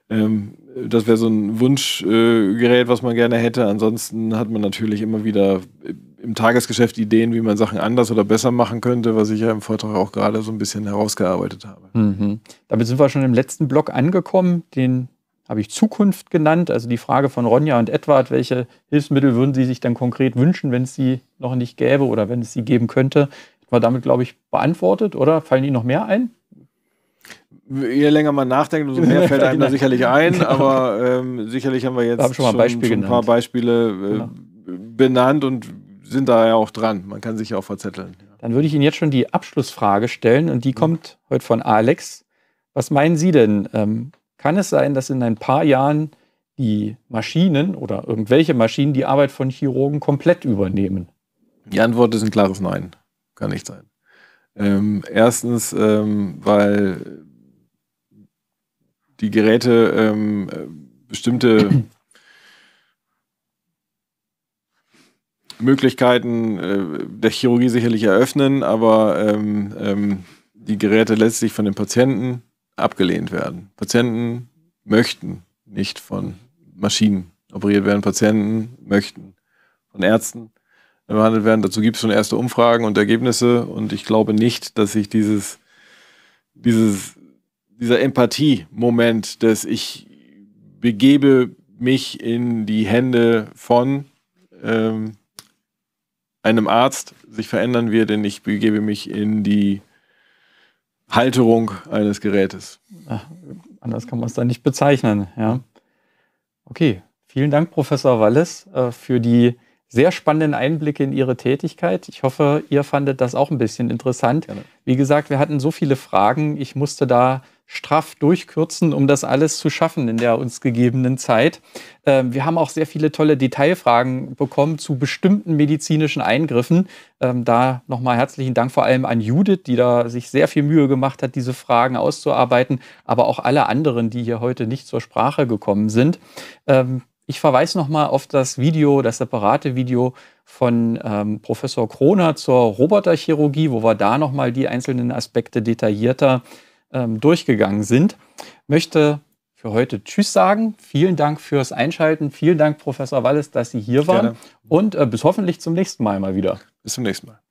Ähm, das wäre so ein Wunschgerät, äh, was man gerne hätte. Ansonsten hat man natürlich immer wieder im Tagesgeschäft Ideen, wie man Sachen anders oder besser machen könnte, was ich ja im Vortrag auch gerade so ein bisschen herausgearbeitet habe. Mhm. Damit sind wir schon im letzten Block angekommen. Den habe ich Zukunft genannt. Also die Frage von Ronja und Edward, welche Hilfsmittel würden Sie sich dann konkret wünschen, wenn es sie noch nicht gäbe oder wenn es sie geben könnte? war damit, glaube ich, beantwortet, oder? Fallen Ihnen noch mehr ein? Je länger man nachdenkt, umso mehr fällt einem da genau. sicherlich ein, aber ähm, sicherlich haben wir jetzt hab schon, mal schon, schon ein paar Beispiele äh, genau. benannt und sind da ja auch dran. Man kann sich ja auch verzetteln. Dann würde ich Ihnen jetzt schon die Abschlussfrage stellen und die kommt heute von Alex. Was meinen Sie denn? Ähm, kann es sein, dass in ein paar Jahren die Maschinen oder irgendwelche Maschinen die Arbeit von Chirurgen komplett übernehmen? Die Antwort ist ein klares Nein kann nicht sein. Ähm, erstens, ähm, weil die Geräte ähm, bestimmte Möglichkeiten äh, der Chirurgie sicherlich eröffnen, aber ähm, ähm, die Geräte letztlich von den Patienten abgelehnt werden. Patienten möchten nicht von Maschinen operiert werden, Patienten möchten von Ärzten behandelt werden. Dazu gibt es schon erste Umfragen und Ergebnisse und ich glaube nicht, dass sich dieses, dieses, dieser Empathie-Moment, dass ich begebe mich in die Hände von ähm, einem Arzt sich verändern wird, denn ich begebe mich in die Halterung eines Gerätes. Ach, anders kann man es dann nicht bezeichnen, ja. Okay, vielen Dank, Professor Wallis, äh, für die sehr spannenden Einblicke in Ihre Tätigkeit. Ich hoffe, ihr fandet das auch ein bisschen interessant. Gerne. Wie gesagt, wir hatten so viele Fragen. Ich musste da straff durchkürzen, um das alles zu schaffen in der uns gegebenen Zeit. Ähm, wir haben auch sehr viele tolle Detailfragen bekommen zu bestimmten medizinischen Eingriffen. Ähm, da nochmal herzlichen Dank vor allem an Judith, die da sich sehr viel Mühe gemacht hat, diese Fragen auszuarbeiten, aber auch alle anderen, die hier heute nicht zur Sprache gekommen sind. Ähm, ich verweise nochmal auf das Video, das separate Video von ähm, Professor Kroner zur Roboterchirurgie, wo wir da nochmal die einzelnen Aspekte detaillierter ähm, durchgegangen sind. Möchte für heute Tschüss sagen. Vielen Dank fürs Einschalten. Vielen Dank, Professor Wallis, dass Sie hier waren. Gerne. Und äh, bis hoffentlich zum nächsten Mal mal wieder. Bis zum nächsten Mal.